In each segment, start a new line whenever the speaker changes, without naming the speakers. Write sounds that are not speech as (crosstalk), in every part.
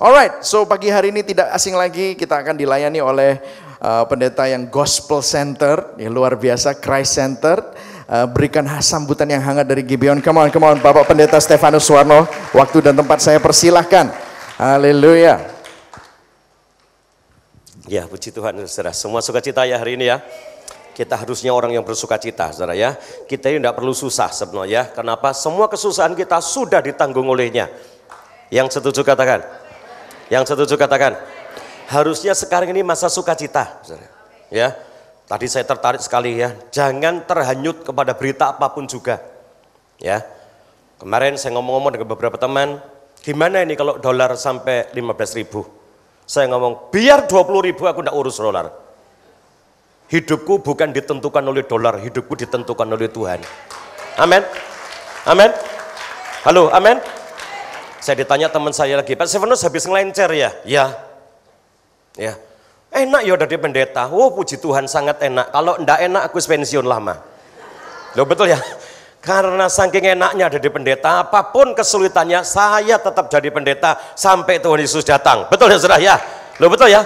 Alright, so pagi hari ini tidak asing lagi kita akan dilayani oleh uh, pendeta yang Gospel Center, yang luar biasa Christ Center. Uh, berikan sambutan yang hangat dari Gibeon. Come on, come on, Bapak Pendeta Stefanus Suwarno. Waktu dan tempat saya persilahkan. Haleluya.
Ya, puji Tuhan, saudara. Semua sukacita ya hari ini ya kita harusnya orang yang bersuka cita, saudara ya. Kita ini tidak perlu susah sebenarnya. Kenapa? Semua kesusahan kita sudah ditanggung olehnya. Yang setuju katakan. Yang setuju katakan. Harusnya sekarang ini masa sukacita. Ya. Tadi saya tertarik sekali ya, jangan terhanyut kepada berita apapun juga. Ya. Kemarin saya ngomong-ngomong dengan beberapa teman, gimana ini kalau dolar sampai 15 ribu? Saya ngomong, biar 20 ribu aku tidak urus dolar. Hidupku bukan ditentukan oleh dolar, hidupku ditentukan oleh Tuhan. Amin. Amin. Halo, amin. Saya ditanya teman saya lagi, Pak Stefanus habis ngelencer ya? Ya. Ya. Enak ya dari pendeta. Oh puji Tuhan sangat enak. Kalau ndak enak aku pensiun lama. Loh betul ya? Karena saking enaknya jadi pendeta, apapun kesulitannya, saya tetap jadi pendeta sampai Tuhan Yesus datang. Betul ya saudara ya? Loh betul ya?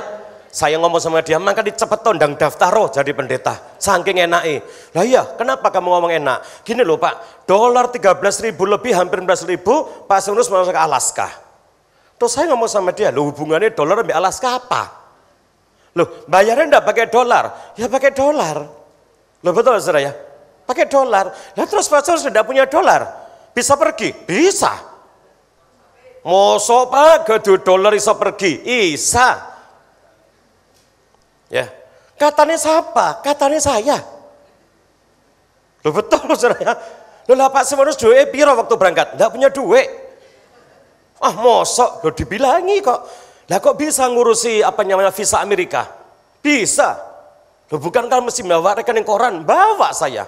Saya ngomong sama dia, maka dicepet tondang daftar roh jadi pendeta. Saking enaknya. Lah iya, kenapa kamu ngomong enak? Gini loh Pak, dolar 13 ribu lebih, hampir 11 ribu, Pak Sunus masuk ke Alaska. Terus saya ngomong sama dia, lo hubungannya dolar lebih Alaska apa? Loh, bayarnya enggak pakai dolar? Ya pakai dolar. Loh betul saudara ya? Pakai dolar. Lah terus Pak Sunus enggak punya dolar? Bisa pergi? Bisa. Mosok Pak, gede dolar bisa pergi? Isa. Ya. Katanya siapa? Katanya saya. Lo betul saudara ya. Loh Lo lah Pak Simonus duit piro waktu berangkat? Enggak punya duit. Ah mosok lo dibilangi kok. Lah kok bisa ngurusi apa namanya visa Amerika? Bisa. Lo bukan kan mesti bawa rekening koran? Bawa saya.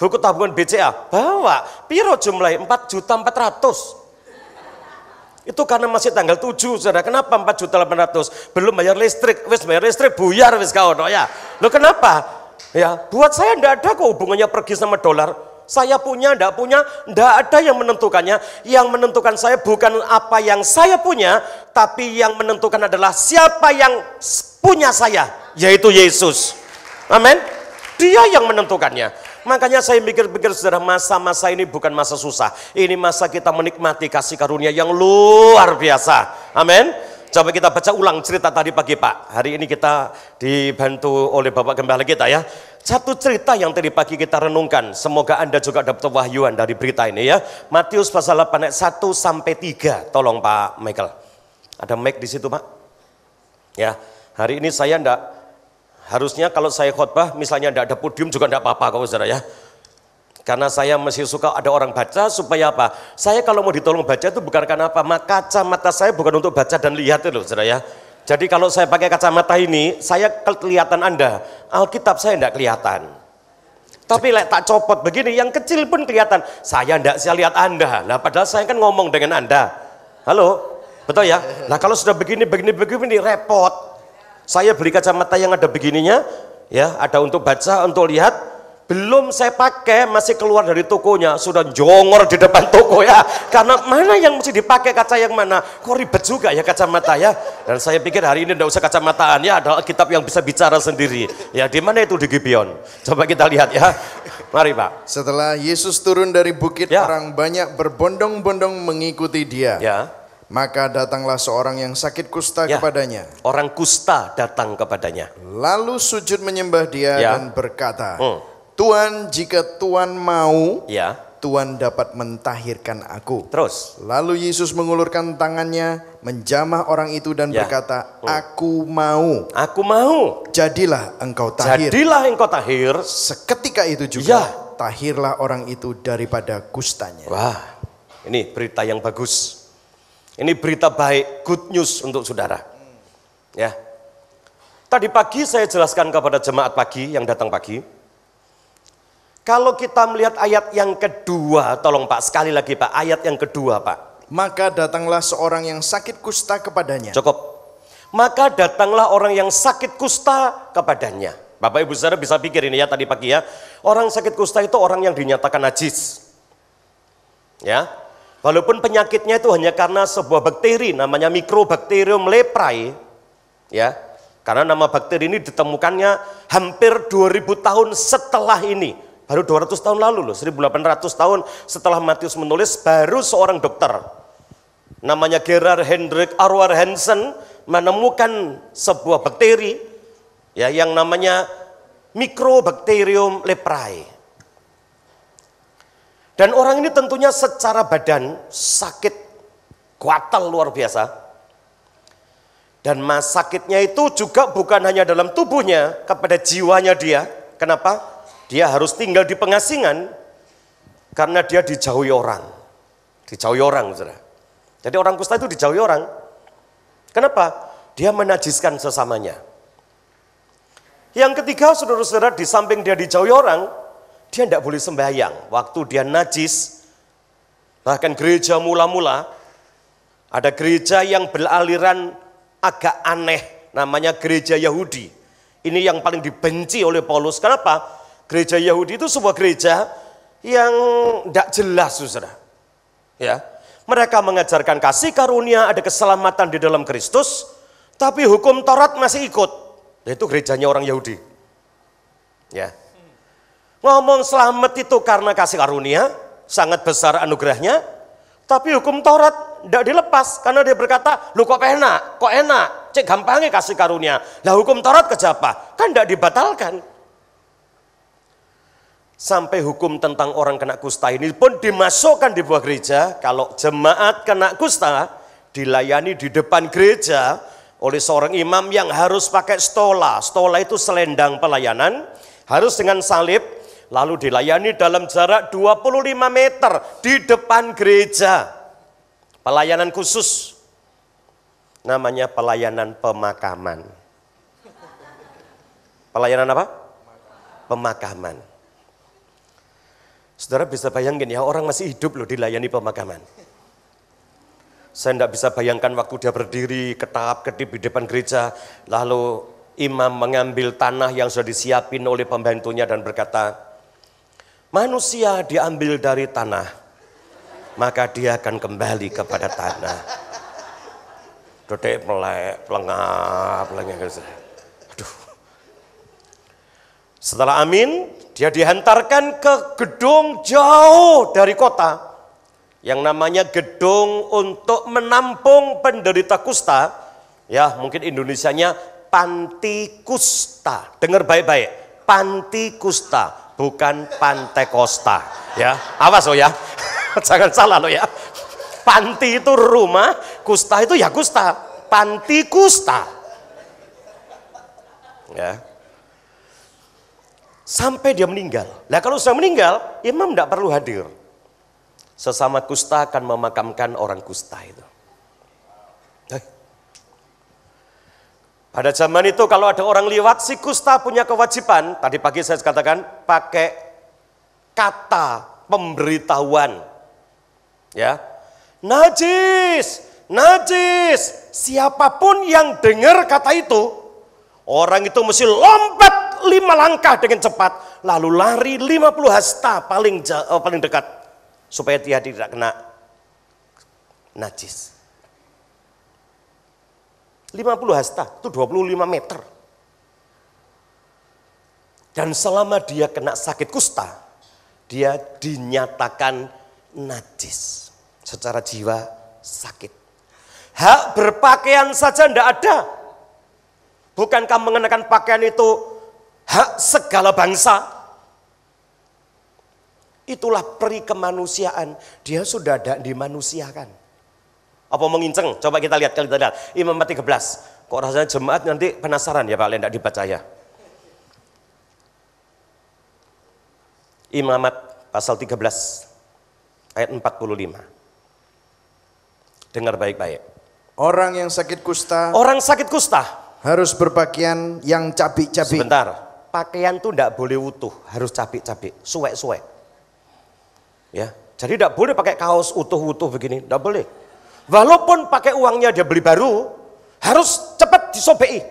Buku tabungan BCA? Bawa. Piro jumlahnya? 4 juta 400. Itu karena masih tanggal 7, saudara. Kenapa 4 juta 800? Belum bayar listrik. Wis bayar listrik, buyar wis kau. No, ya. Lo kenapa? Ya, buat saya ndak ada kok hubungannya pergi sama dolar. Saya punya, ndak punya, ndak ada yang menentukannya. Yang menentukan saya bukan apa yang saya punya, tapi yang menentukan adalah siapa yang punya saya, yaitu Yesus. Amin. Dia yang menentukannya. Makanya saya mikir-mikir saudara masa-masa ini bukan masa susah. Ini masa kita menikmati kasih karunia yang luar biasa. Amin. Coba kita baca ulang cerita tadi pagi Pak. Hari ini kita dibantu oleh Bapak Gembala kita ya. Satu cerita yang tadi pagi kita renungkan. Semoga Anda juga dapat wahyuan dari berita ini ya. Matius pasal 8 ayat 1 sampai 3. Tolong Pak Michael. Ada mic di situ Pak. Ya, hari ini saya tidak. Harusnya kalau saya khotbah misalnya tidak ada podium juga tidak apa-apa kalau saudara ya. Karena saya masih suka ada orang baca supaya apa? Saya kalau mau ditolong baca itu bukan karena apa? Maka kacamata saya bukan untuk baca dan lihat itu saudara ya. Jadi kalau saya pakai kacamata ini, saya kelihatan Anda. Alkitab saya tidak kelihatan. Tapi lek tak copot begini, yang kecil pun kelihatan. Saya tidak saya lihat Anda. Nah padahal saya kan ngomong dengan Anda. Halo? Betul ya? Nah kalau sudah begini, begini, begini, repot. Saya beli kacamata yang ada begininya, ya, ada untuk baca, untuk lihat. Belum saya pakai, masih keluar dari tokonya, sudah jongor di depan toko ya. Karena mana yang mesti dipakai kaca yang mana? Kok ribet juga ya kacamata ya. Dan saya pikir hari ini tidak usah kacamataan ya, ada kitab yang bisa bicara sendiri. Ya, di mana itu di Gibeon? Coba kita lihat ya. Mari Pak.
Setelah Yesus turun dari bukit, ya. orang banyak berbondong-bondong mengikuti dia. Ya. Maka datanglah seorang yang sakit kusta ya, kepadanya. Orang kusta datang kepadanya. Lalu sujud menyembah dia ya. dan berkata, hmm. Tuhan jika Tuhan mau, ya. Tuhan dapat mentahirkan aku. Terus. Lalu Yesus mengulurkan tangannya, menjamah orang itu dan ya. berkata, hmm. Aku mau. Aku mau. Jadilah engkau tahir. Jadilah engkau tahir.
Seketika
itu juga, ya. tahirlah orang itu daripada kustanya.
Wah, ini berita yang bagus. Ini berita baik, good news untuk saudara. Ya. Tadi pagi saya jelaskan kepada jemaat pagi yang datang pagi. Kalau kita melihat ayat yang kedua, tolong Pak, sekali lagi Pak, ayat yang kedua Pak. Maka datanglah seorang yang sakit kusta kepadanya. Cukup. Maka datanglah orang yang sakit kusta kepadanya. Bapak Ibu Saudara bisa pikir ini ya tadi pagi ya. Orang sakit kusta itu orang yang dinyatakan najis. Ya, Walaupun penyakitnya itu hanya karena sebuah bakteri namanya mikrobakterium leprae, ya. Karena nama bakteri ini ditemukannya hampir 2000 tahun setelah ini. Baru 200 tahun lalu loh, 1800 tahun setelah Matius menulis baru seorang dokter namanya Gerard Hendrik Arwar Hansen menemukan sebuah bakteri ya yang namanya mikrobakterium leprae. Dan orang ini tentunya secara badan sakit kuatal luar biasa. Dan mas sakitnya itu juga bukan hanya dalam tubuhnya, kepada jiwanya dia. Kenapa? Dia harus tinggal di pengasingan karena dia dijauhi orang. Dijauhi orang, saudara. Jadi orang kusta itu dijauhi orang. Kenapa? Dia menajiskan sesamanya. Yang ketiga, saudara-saudara, di samping dia dijauhi orang, dia tidak boleh sembahyang. Waktu dia najis, bahkan gereja mula-mula, ada gereja yang beraliran agak aneh, namanya gereja Yahudi. Ini yang paling dibenci oleh Paulus. Kenapa? Gereja Yahudi itu sebuah gereja yang tidak jelas, saudara. Ya, mereka mengajarkan kasih karunia, ada keselamatan di dalam Kristus, tapi hukum Taurat masih ikut. Itu gerejanya orang Yahudi. Ya, Ngomong selamat itu karena kasih karunia, sangat besar anugerahnya. Tapi hukum Taurat tidak dilepas karena dia berkata, lu kok enak, kok enak, cek gampangnya kasih karunia. Lah hukum Taurat kejapa, kan tidak dibatalkan. Sampai hukum tentang orang kena kusta ini pun dimasukkan di buah gereja. Kalau jemaat kena kusta dilayani di depan gereja oleh seorang imam yang harus pakai stola. Stola itu selendang pelayanan harus dengan salib Lalu dilayani dalam jarak 25 meter di depan gereja. Pelayanan khusus. Namanya pelayanan pemakaman. Pelayanan apa? Pemakaman. Saudara bisa bayangin ya orang masih hidup loh dilayani pemakaman. Saya tidak bisa bayangkan waktu dia berdiri ketap ketip di depan gereja. Lalu imam mengambil tanah yang sudah disiapin oleh pembantunya dan berkata, Manusia diambil dari tanah, maka dia akan kembali kepada tanah. Dedek melek, pelengap, pelengap. Gitu. Aduh. Setelah amin, dia dihantarkan ke gedung jauh dari kota yang namanya gedung untuk menampung penderita kusta. Ya, mungkin Indonesia-nya panti kusta. Dengar baik-baik, panti kusta bukan Pantekosta. Ya, awas lo ya. (laughs) Jangan salah lo ya. Panti itu rumah, kusta itu ya kusta. Panti kusta. Ya. Sampai dia meninggal. Nah kalau sudah meninggal, imam tidak perlu hadir. Sesama kusta akan memakamkan orang kusta itu. Pada zaman itu kalau ada orang lewat, si kusta punya kewajiban, tadi pagi saya katakan, pakai kata pemberitahuan. Ya, najis, najis, siapapun yang dengar kata itu, orang itu mesti lompat lima langkah dengan cepat, lalu lari 50 hasta paling jauh, eh, paling dekat, supaya dia tidak kena najis. 50 hasta itu 25 meter. Dan selama dia kena sakit kusta, dia dinyatakan najis. Secara jiwa sakit. Hak berpakaian saja tidak ada. Bukankah mengenakan pakaian itu hak segala bangsa? Itulah peri kemanusiaan. Dia sudah tidak dimanusiakan. Apa menginceng? Coba kita lihat, kita lihat. Imam 13. Kok rasanya jemaat nanti penasaran ya Pak Len, tidak dipercaya. Imamat pasal 13 ayat 45. Dengar baik-baik.
Orang yang sakit kusta. Orang sakit kusta. Harus berpakaian yang cabik-cabik. Sebentar.
Pakaian tuh tidak boleh utuh, harus cabik-cabik, suwek-suwek. Ya, jadi tidak boleh pakai kaos utuh-utuh begini, tidak boleh walaupun pakai uangnya dia beli baru, harus cepat disobei.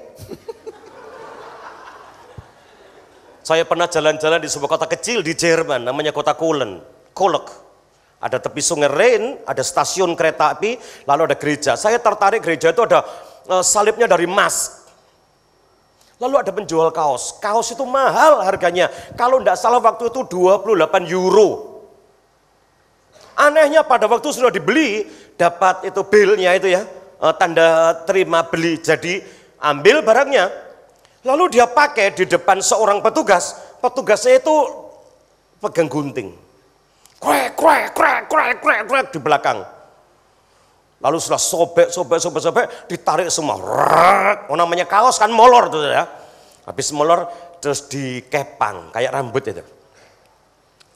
(laughs) Saya pernah jalan-jalan di sebuah kota kecil di Jerman, namanya kota Kulen, Kolek. Ada tepi sungai Rhein, ada stasiun kereta api, lalu ada gereja. Saya tertarik gereja itu ada eh, salibnya dari emas. Lalu ada penjual kaos. Kaos itu mahal harganya. Kalau tidak salah waktu itu 28 euro. Anehnya pada waktu sudah dibeli, dapat itu bilnya itu ya, eh, tanda terima beli. Jadi ambil barangnya, lalu dia pakai di depan seorang petugas. Petugasnya itu pegang gunting. Krek, krek, krek, krek, krek, krek di belakang. Lalu sudah sobek, sobek, sobek, sobek, ditarik semua. Rrrr, oh, namanya kaos kan molor tuh ya. Habis molor terus dikepang kayak rambut itu.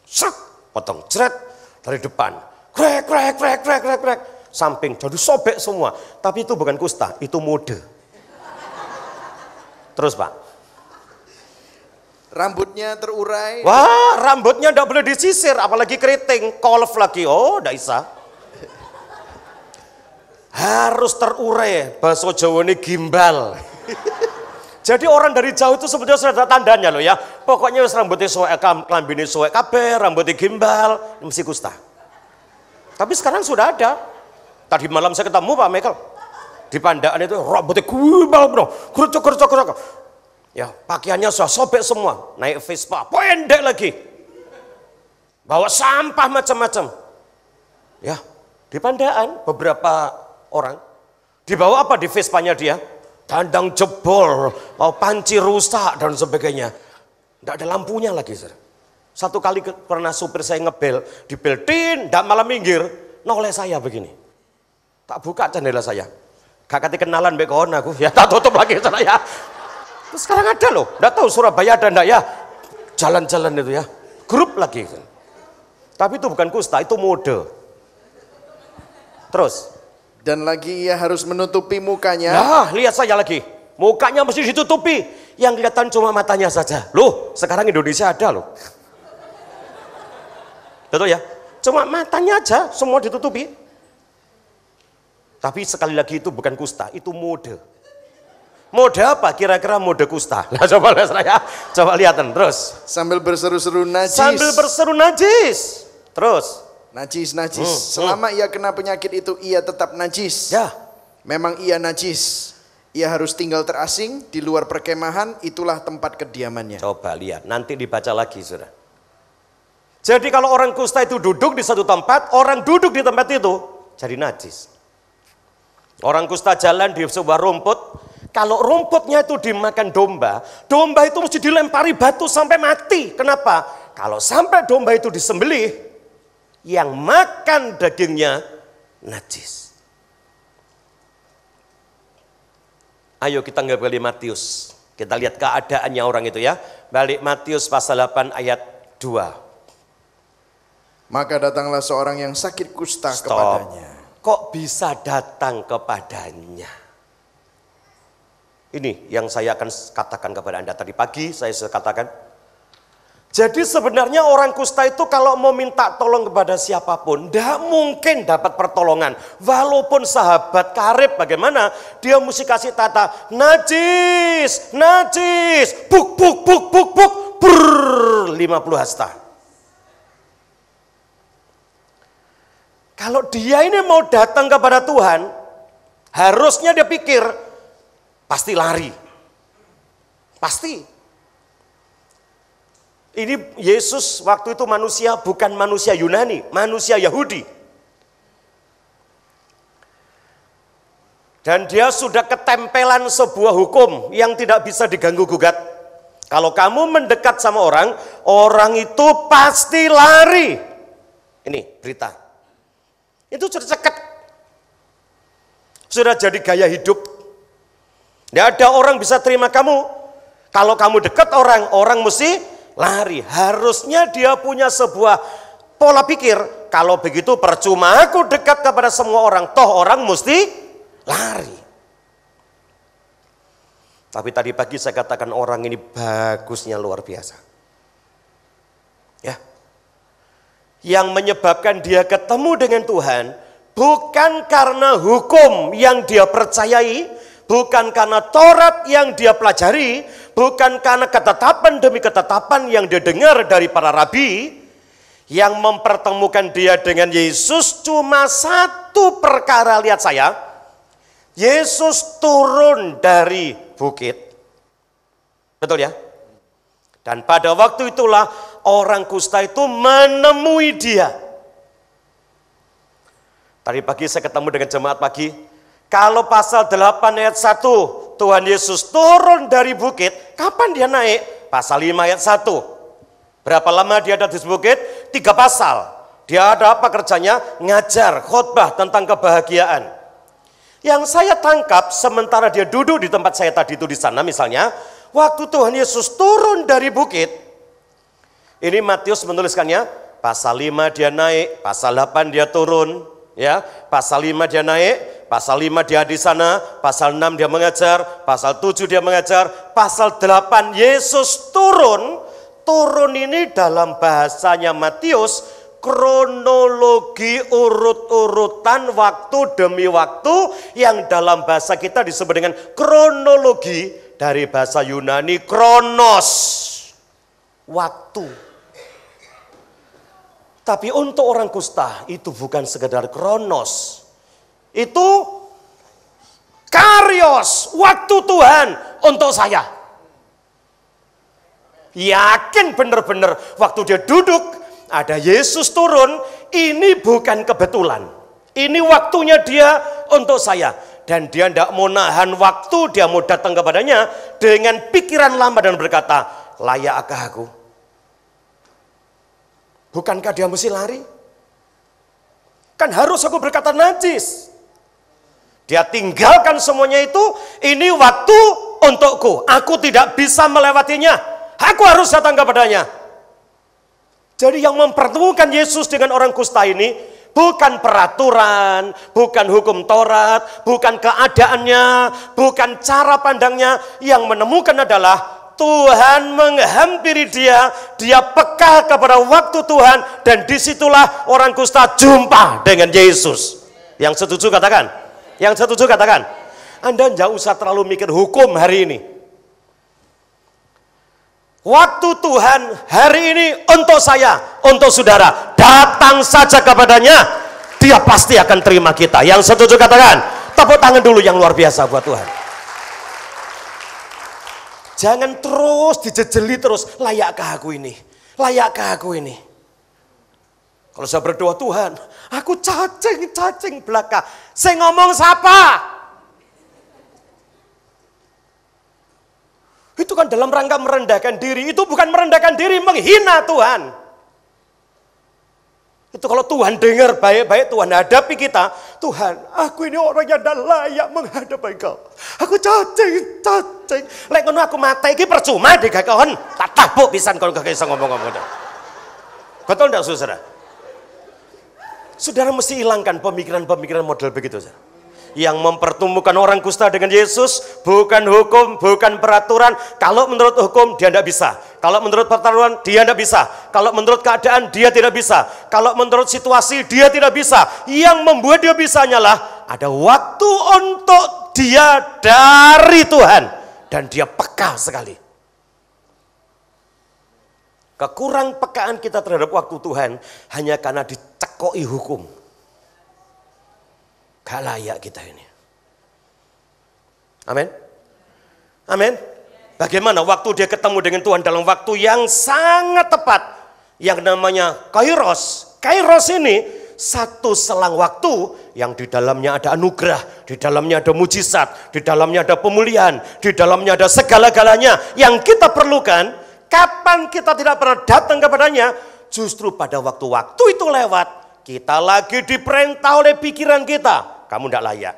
Sek, potong jeret dari depan krek krek krek krek krek krek samping jadi sobek semua tapi itu bukan kusta itu mode terus pak
rambutnya terurai wah
rambutnya tidak boleh disisir apalagi keriting kolf lagi oh tidak bisa harus terurai bahasa Jawa ini gimbal jadi orang dari jauh itu sebetulnya sudah ada tandanya loh ya. Pokoknya rambutnya suwek, kelambini suwek kabe, rambutnya gimbal, mesti kusta. Tapi sekarang sudah ada. Tadi malam saya ketemu Pak Michael. Di pandaan itu rambutnya kubal bro. Kerucuk, kerucuk, kerucuk. Ya, pakaiannya sudah sobek semua. Naik Vespa, pendek lagi. Bawa sampah macam-macam. Ya, di pandaan beberapa orang. Dibawa apa di Vespanya dia? Tandang jebol, panci rusak dan sebagainya. Tidak ada lampunya lagi. Saudara. Satu kali pernah supir saya ngebel, dibel tin, dan malam minggir, noleh saya begini. Tak buka jendela saya. Kakak kenalan baik kawan aku, (laughs) ya tak tutup lagi saya. Terus sekarang ada loh, ndak tahu Surabaya ada ndak ya. Jalan-jalan itu ya, grup lagi. Tapi itu bukan kusta, itu mode. Terus. Dan lagi ia harus menutupi mukanya. Nah, lihat saya lagi. Mukanya mesti ditutupi. Yang kelihatan cuma matanya saja. Loh, sekarang Indonesia ada loh. Betul ya? Cuma matanya aja semua ditutupi. Tapi sekali lagi itu bukan kusta, itu mode. Mode apa? Kira-kira mode kusta. Nah, (laughs) coba lihat saya,
coba lihatan terus. Sambil berseru-seru najis. Sambil berseru najis. Terus. Najis, najis. Hmm, hmm. Selama hmm. ia kena penyakit itu, ia tetap najis. Ya. Memang ia najis. Ia harus tinggal terasing di luar perkemahan, itulah tempat kediamannya. Coba lihat,
nanti dibaca lagi, saudara.
Jadi kalau orang kusta itu duduk
di satu tempat, orang duduk di tempat itu jadi najis. Orang kusta jalan di sebuah rumput, kalau rumputnya itu dimakan domba, domba itu mesti dilempari batu sampai mati. Kenapa? Kalau sampai domba itu disembelih, yang makan dagingnya najis. Ayo kita nggak balik Matius. Kita lihat keadaannya orang itu ya. Balik Matius pasal 8 ayat 2.
Maka datanglah seorang yang sakit kusta Stop. kepadanya. Kok bisa datang kepadanya?
Ini yang saya akan katakan kepada Anda tadi pagi, saya sudah katakan. Jadi sebenarnya orang kusta itu kalau mau minta tolong kepada siapapun, tidak mungkin dapat pertolongan. Walaupun sahabat karib bagaimana, dia mesti kasih tata, najis, najis, buk, buk, buk, buk, buk, brrr, 50 hasta. Kalau dia ini mau datang kepada Tuhan, harusnya dia pikir pasti lari. Pasti. Ini Yesus waktu itu manusia bukan manusia Yunani, manusia Yahudi. Dan dia sudah ketempelan sebuah hukum yang tidak bisa diganggu gugat. Kalau kamu mendekat sama orang, orang itu pasti lari. Ini berita. Itu sudah ceket. Sudah jadi gaya hidup. Tidak ada orang bisa terima kamu. Kalau kamu dekat orang, orang mesti lari. Harusnya dia punya sebuah pola pikir. Kalau begitu percuma aku dekat kepada semua orang. Toh orang mesti lari. Tapi tadi pagi saya katakan orang ini bagusnya luar biasa. yang menyebabkan dia ketemu dengan Tuhan bukan karena hukum yang dia percayai, bukan karena Taurat yang dia pelajari, bukan karena ketetapan demi ketetapan yang dia dengar dari para rabi, yang mempertemukan dia dengan Yesus cuma satu perkara lihat saya. Yesus turun dari bukit. Betul ya? Dan pada waktu itulah orang kusta itu menemui dia. Tadi pagi saya ketemu dengan jemaat pagi. Kalau pasal 8 ayat 1, Tuhan Yesus turun dari bukit, kapan dia naik? Pasal 5 ayat 1. Berapa lama dia ada di bukit? Tiga pasal. Dia ada apa kerjanya? Ngajar, khotbah tentang kebahagiaan. Yang saya tangkap sementara dia duduk di tempat saya tadi itu di sana misalnya, waktu Tuhan Yesus turun dari bukit, ini Matius menuliskannya, pasal 5 dia naik, pasal 8 dia turun, ya. Pasal 5 dia naik, pasal 5 dia di sana, pasal 6 dia mengajar, pasal 7 dia mengajar, pasal 8 Yesus turun. Turun ini dalam bahasanya Matius kronologi urut-urutan waktu demi waktu yang dalam bahasa kita disebut dengan kronologi dari bahasa Yunani kronos waktu. Tapi untuk orang kusta itu bukan sekedar kronos. Itu karios, waktu Tuhan untuk saya. Yakin benar-benar waktu dia duduk, ada Yesus turun, ini bukan kebetulan. Ini waktunya dia untuk saya. Dan dia tidak mau nahan waktu, dia mau datang kepadanya dengan pikiran lama dan berkata, layak aku Bukankah dia mesti lari? Kan harus aku berkata najis. Dia tinggalkan semuanya itu, ini waktu untukku. Aku tidak bisa melewatinya. Aku harus datang kepadanya. Jadi yang mempertemukan Yesus dengan orang kusta ini bukan peraturan, bukan hukum Taurat, bukan keadaannya, bukan cara pandangnya. Yang menemukan adalah Tuhan menghampiri dia, dia peka kepada waktu Tuhan, dan disitulah orang kusta jumpa dengan Yesus. Yang setuju katakan, yang setuju katakan, Anda tidak usah terlalu mikir hukum hari ini. Waktu Tuhan hari ini untuk saya, untuk saudara, datang saja kepadanya, dia pasti akan terima kita. Yang setuju katakan, tepuk tangan dulu yang luar biasa buat Tuhan. Jangan terus dijejeli terus, layakkah aku ini? Layakkah aku ini? Kalau saya berdoa Tuhan, aku cacing cacing belaka. Saya ngomong siapa? Itu kan dalam rangka merendahkan diri. Itu bukan merendahkan diri, menghina Tuhan. Itu kalau Tuhan dengar baik-baik, Tuhan hadapi kita. Tuhan, aku ini orang yang tidak layak menghadap engkau. Aku cacing, cacing. Lek ngono aku mata iki percuma deh gak kawan. Tak tabuk bisa kalau gak bisa ngomong-ngomong. Betul tidak saudara? Saudara mesti hilangkan pemikiran-pemikiran model begitu saudara yang mempertemukan orang kusta dengan Yesus bukan hukum, bukan peraturan. Kalau menurut hukum dia tidak bisa. Kalau menurut pertaruhan dia tidak bisa. Kalau menurut keadaan dia tidak bisa. Kalau menurut situasi dia tidak bisa. Yang membuat dia bisa nyalah ada waktu untuk dia dari Tuhan dan dia peka sekali. Kekurang pekaan kita terhadap waktu Tuhan hanya karena dicekoi hukum. Gak layak kita ini. Amin. Amin. Bagaimana waktu dia ketemu dengan Tuhan dalam waktu yang sangat tepat. Yang namanya kairos. Kairos ini satu selang waktu yang di dalamnya ada anugerah, di dalamnya ada mujizat, di dalamnya ada pemulihan, di dalamnya ada segala-galanya yang kita perlukan. Kapan kita tidak pernah datang kepadanya, justru pada waktu-waktu itu lewat, kita lagi diperintah oleh pikiran kita kamu tidak layak.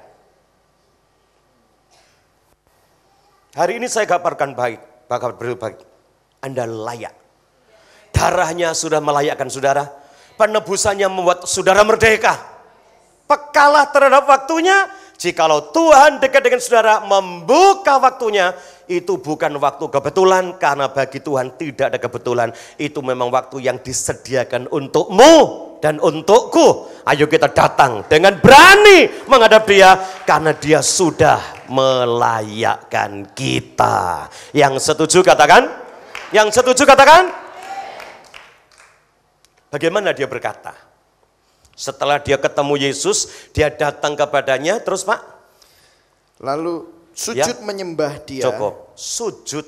Hari ini saya gambarkan baik, bakal baik. Anda layak. Darahnya sudah melayakkan saudara. Penebusannya membuat saudara merdeka. Pekalah terhadap waktunya. Jikalau Tuhan dekat dengan saudara membuka waktunya, itu bukan waktu kebetulan karena bagi Tuhan tidak ada kebetulan. Itu memang waktu yang disediakan untukmu dan untukku. Ayo kita datang dengan berani menghadap Dia karena Dia sudah melayakkan kita. Yang setuju katakan? Yang setuju katakan? Bagaimana dia berkata? Setelah dia ketemu Yesus, dia datang kepadanya, terus Pak? Lalu Ya. Sujud ya.
menyembah dia. Cukup.
Sujud.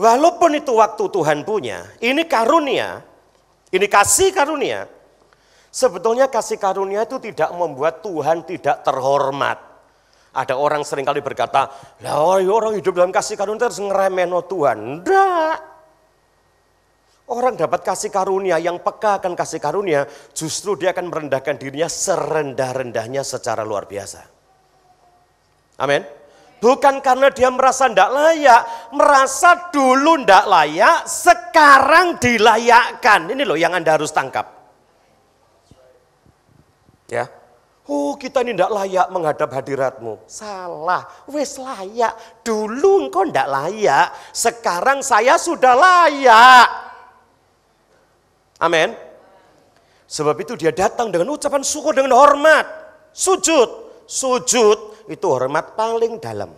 Walaupun itu waktu Tuhan punya, ini karunia, ini kasih karunia. Sebetulnya kasih karunia itu tidak membuat Tuhan tidak terhormat. Ada orang seringkali berkata, lah iya, orang hidup dalam kasih karunia harus ngeremeno Tuhan. Enggak. Orang dapat kasih karunia, yang peka akan kasih karunia, justru dia akan merendahkan dirinya serendah-rendahnya secara luar biasa. Amin. Bukan karena dia merasa tidak layak, merasa dulu tidak layak, sekarang dilayakkan. Ini loh yang Anda harus tangkap. Ya, Oh kita ini tidak layak menghadap hadiratmu. Salah, wes layak. Dulu engkau tidak layak, sekarang saya sudah layak. Amin. Sebab itu dia datang dengan ucapan syukur dengan hormat. Sujud. Sujud itu hormat paling dalam.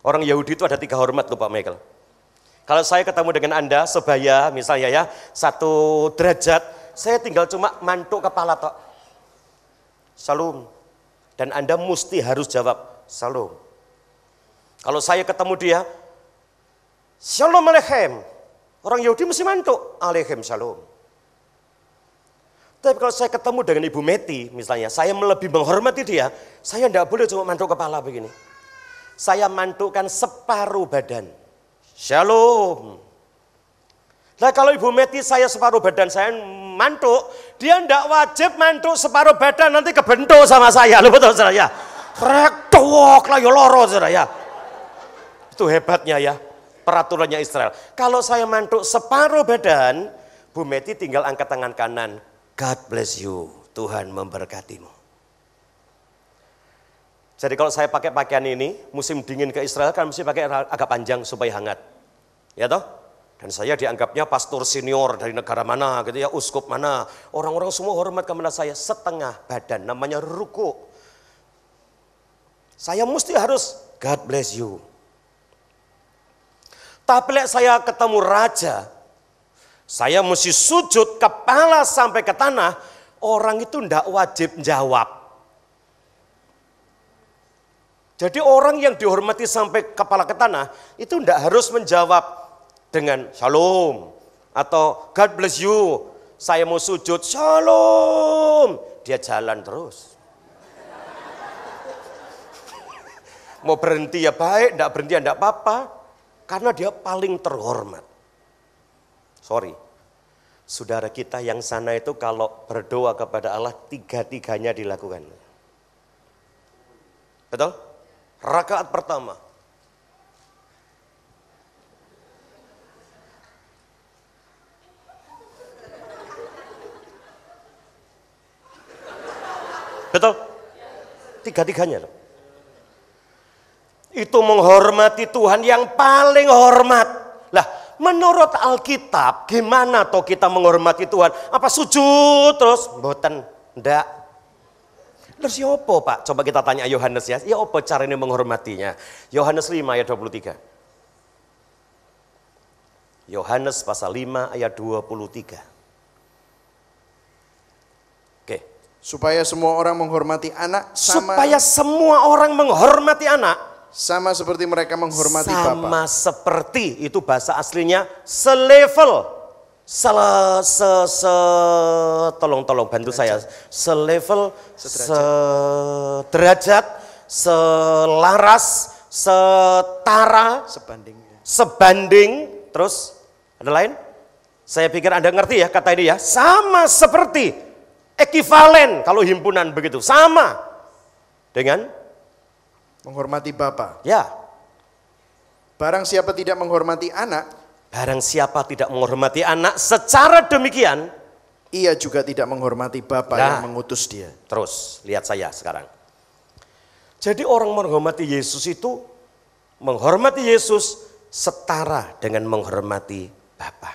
Orang Yahudi itu ada tiga hormat loh Pak Michael. Kalau saya ketemu dengan Anda sebaya misalnya ya, satu derajat, saya tinggal cuma mantuk kepala tok. Salam. Dan Anda mesti harus jawab, salam. Kalau saya ketemu dia, shalom alehem. Orang Yahudi mesti mantuk, alehem shalom. Tapi kalau saya ketemu dengan Ibu Meti misalnya, saya lebih menghormati dia, saya tidak boleh cuma mantuk kepala begini. Saya mantukkan separuh badan. Shalom. Nah kalau Ibu Meti saya separuh badan saya mantuk, dia tidak wajib mantuk separuh badan nanti kebentuk sama saya. Lu betul saudara ya? Krek lah ya, loro saudara ya. Itu hebatnya ya peraturannya Israel. Kalau saya mantuk separuh badan, Bu Meti tinggal angkat tangan kanan. God bless you. Tuhan memberkatimu. Jadi kalau saya pakai pakaian ini, musim dingin ke Israel kan mesti pakai agak panjang supaya hangat. Ya toh? Dan saya dianggapnya pastor senior dari negara mana gitu ya, uskup mana. Orang-orang semua hormat kepada saya setengah badan namanya ruku. Saya mesti harus God bless you. Tapi saya ketemu raja, saya mesti sujud kepala sampai ke tanah, orang itu tidak wajib jawab. Jadi orang yang dihormati sampai kepala ke tanah itu tidak harus menjawab dengan shalom atau God bless you. Saya mau sujud shalom. Dia jalan terus. mau berhenti ya baik, tidak berhenti ya tidak apa-apa. Karena dia paling terhormat. Sorry. Saudara kita yang sana itu kalau berdoa kepada Allah tiga-tiganya dilakukan. Betul? Rakaat pertama. Betul? Tiga-tiganya Itu menghormati Tuhan yang paling hormat menurut Alkitab, gimana toh kita menghormati Tuhan? Apa sujud terus? Boten, ndak. Terus ya apa pak? Coba kita tanya Yohanes ya. Ya apa caranya menghormatinya? Yohanes 5 ayat 23.
Yohanes pasal 5 ayat 23. Oke. Supaya semua orang menghormati anak sama... Supaya semua orang menghormati anak sama seperti mereka menghormati Sama Bapak. Sama
seperti itu bahasa aslinya selevel. Sele, se, se, tolong tolong bantu saya. Selevel, sederajat, selaras, setara, sebanding. Sebanding, terus ada lain? Saya pikir Anda ngerti ya kata ini ya. Sama seperti ekivalen kalau himpunan begitu. Sama dengan Menghormati bapak. Ya.
Barang siapa tidak menghormati anak,
barang siapa tidak menghormati anak secara demikian,
ia juga tidak menghormati bapak nah, yang mengutus dia.
Terus, lihat saya sekarang.
Jadi orang menghormati Yesus itu menghormati Yesus
setara dengan menghormati Bapa.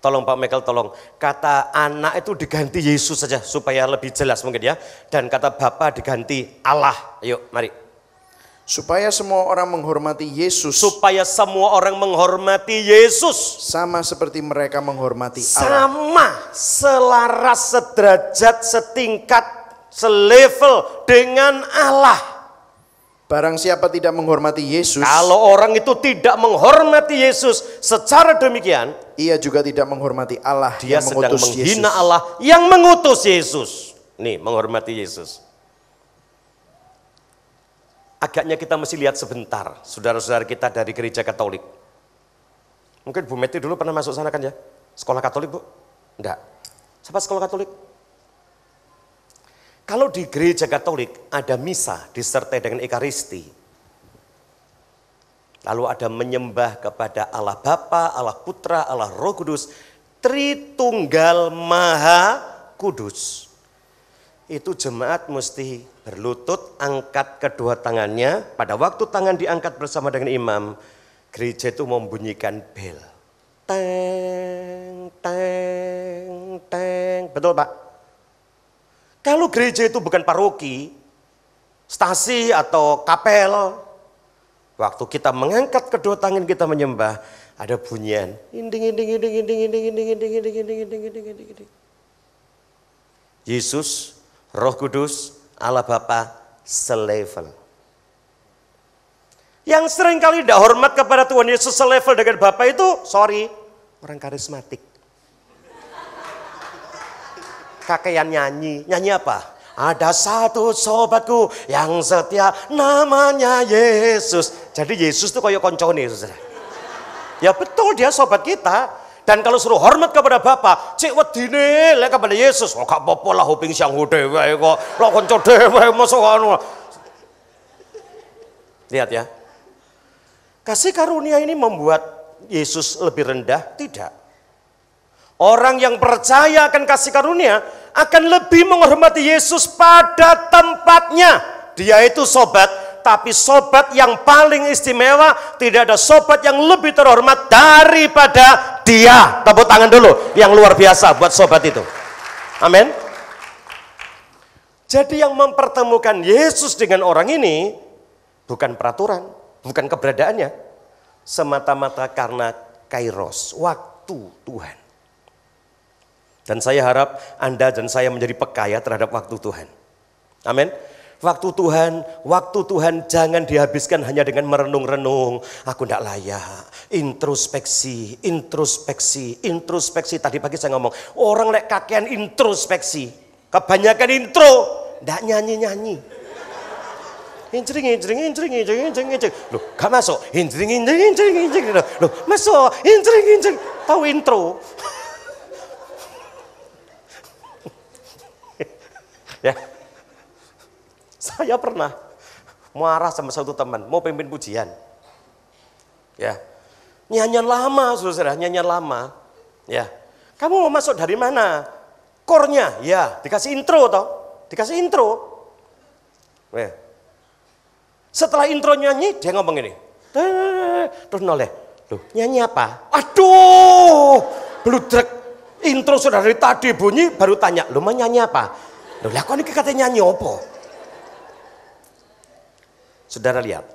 Tolong Pak Michael tolong kata anak itu diganti Yesus saja supaya lebih jelas mungkin ya dan kata Bapa
diganti Allah. Yuk mari. Supaya semua orang menghormati Yesus. Supaya semua orang menghormati Yesus. Sama seperti mereka menghormati Allah.
Sama, selaras, sederajat, setingkat, selevel
dengan Allah. Barang siapa tidak menghormati Yesus, kalau orang itu tidak menghormati Yesus secara demikian, ia juga tidak menghormati Allah dia yang sedang mengutus menghina Yesus. Allah
yang mengutus Yesus. Nih, menghormati Yesus agaknya kita mesti lihat sebentar saudara-saudara kita dari gereja Katolik. Mungkin Bu Meti dulu pernah masuk sana kan ya? Sekolah Katolik Bu? Enggak. Siapa sekolah Katolik? Kalau di gereja Katolik ada misa disertai dengan ekaristi. Lalu ada menyembah kepada Allah Bapa, Allah Putra, Allah Roh Kudus, Tritunggal Maha Kudus itu jemaat mesti berlutut angkat kedua tangannya. Pada waktu tangan diangkat bersama dengan imam, gereja itu membunyikan bel. Teng, teng, teng. Betul Pak? Kalau gereja itu bukan paroki, stasi atau kapel, waktu kita mengangkat kedua tangan kita menyembah, ada bunyian. Inding, inding, inding, inding, inding, inding, inding, inding, inding, inding, inding, Yesus Roh Kudus, Allah Bapa selevel. Yang sering kali tidak hormat kepada Tuhan Yesus selevel dengan Bapa itu, sorry, orang karismatik. Kakean nyanyi, nyanyi apa? Ada satu sobatku yang setia namanya Yesus. Jadi Yesus tuh kayak konconi, Ya betul dia sobat kita. Dan kalau suruh hormat kepada Bapa, cek wedine lek kepada Yesus, oh gak apa-apa lah hoping siang dhewe kok. Lah kanca dhewe masuk anu. Lihat ya. Kasih karunia ini membuat Yesus lebih rendah? Tidak. Orang yang percaya akan kasih karunia akan lebih menghormati Yesus pada tempatnya. Dia itu sobat tapi sobat yang paling istimewa, tidak ada sobat yang lebih terhormat daripada dia. Tepuk tangan dulu, yang luar biasa buat sobat itu. Amin. Jadi yang mempertemukan Yesus dengan orang ini bukan peraturan, bukan keberadaannya, semata-mata karena kairos, waktu Tuhan. Dan saya harap Anda dan saya menjadi pekaya terhadap waktu Tuhan. Amin waktu Tuhan, waktu Tuhan jangan dihabiskan hanya dengan merenung-renung. Aku tidak layak. Introspeksi, introspeksi, introspeksi. Tadi pagi saya ngomong, orang lek kakean introspeksi. Kebanyakan intro, tidak nyanyi-nyanyi injring injring injring injring injring injring loh gak masuk injring injring injring injring loh masuk injring injring tahu intro (laughs) ya saya pernah marah sama satu teman, mau pimpin pujian. Ya. Nyanyian lama, saudara, nyanyian lama. Ya. Kamu mau masuk dari mana? Kornya, ya, dikasih intro toh. Dikasih intro. Ya. Setelah intro nyanyi, dia ngomong ini. Terus noleh, loh nyanyi apa? Aduh, bludrek. Intro sudah dari tadi bunyi, baru tanya, lo mau nyanyi apa? Loh, lah kok ini katanya nyanyi apa? Saudara lihat.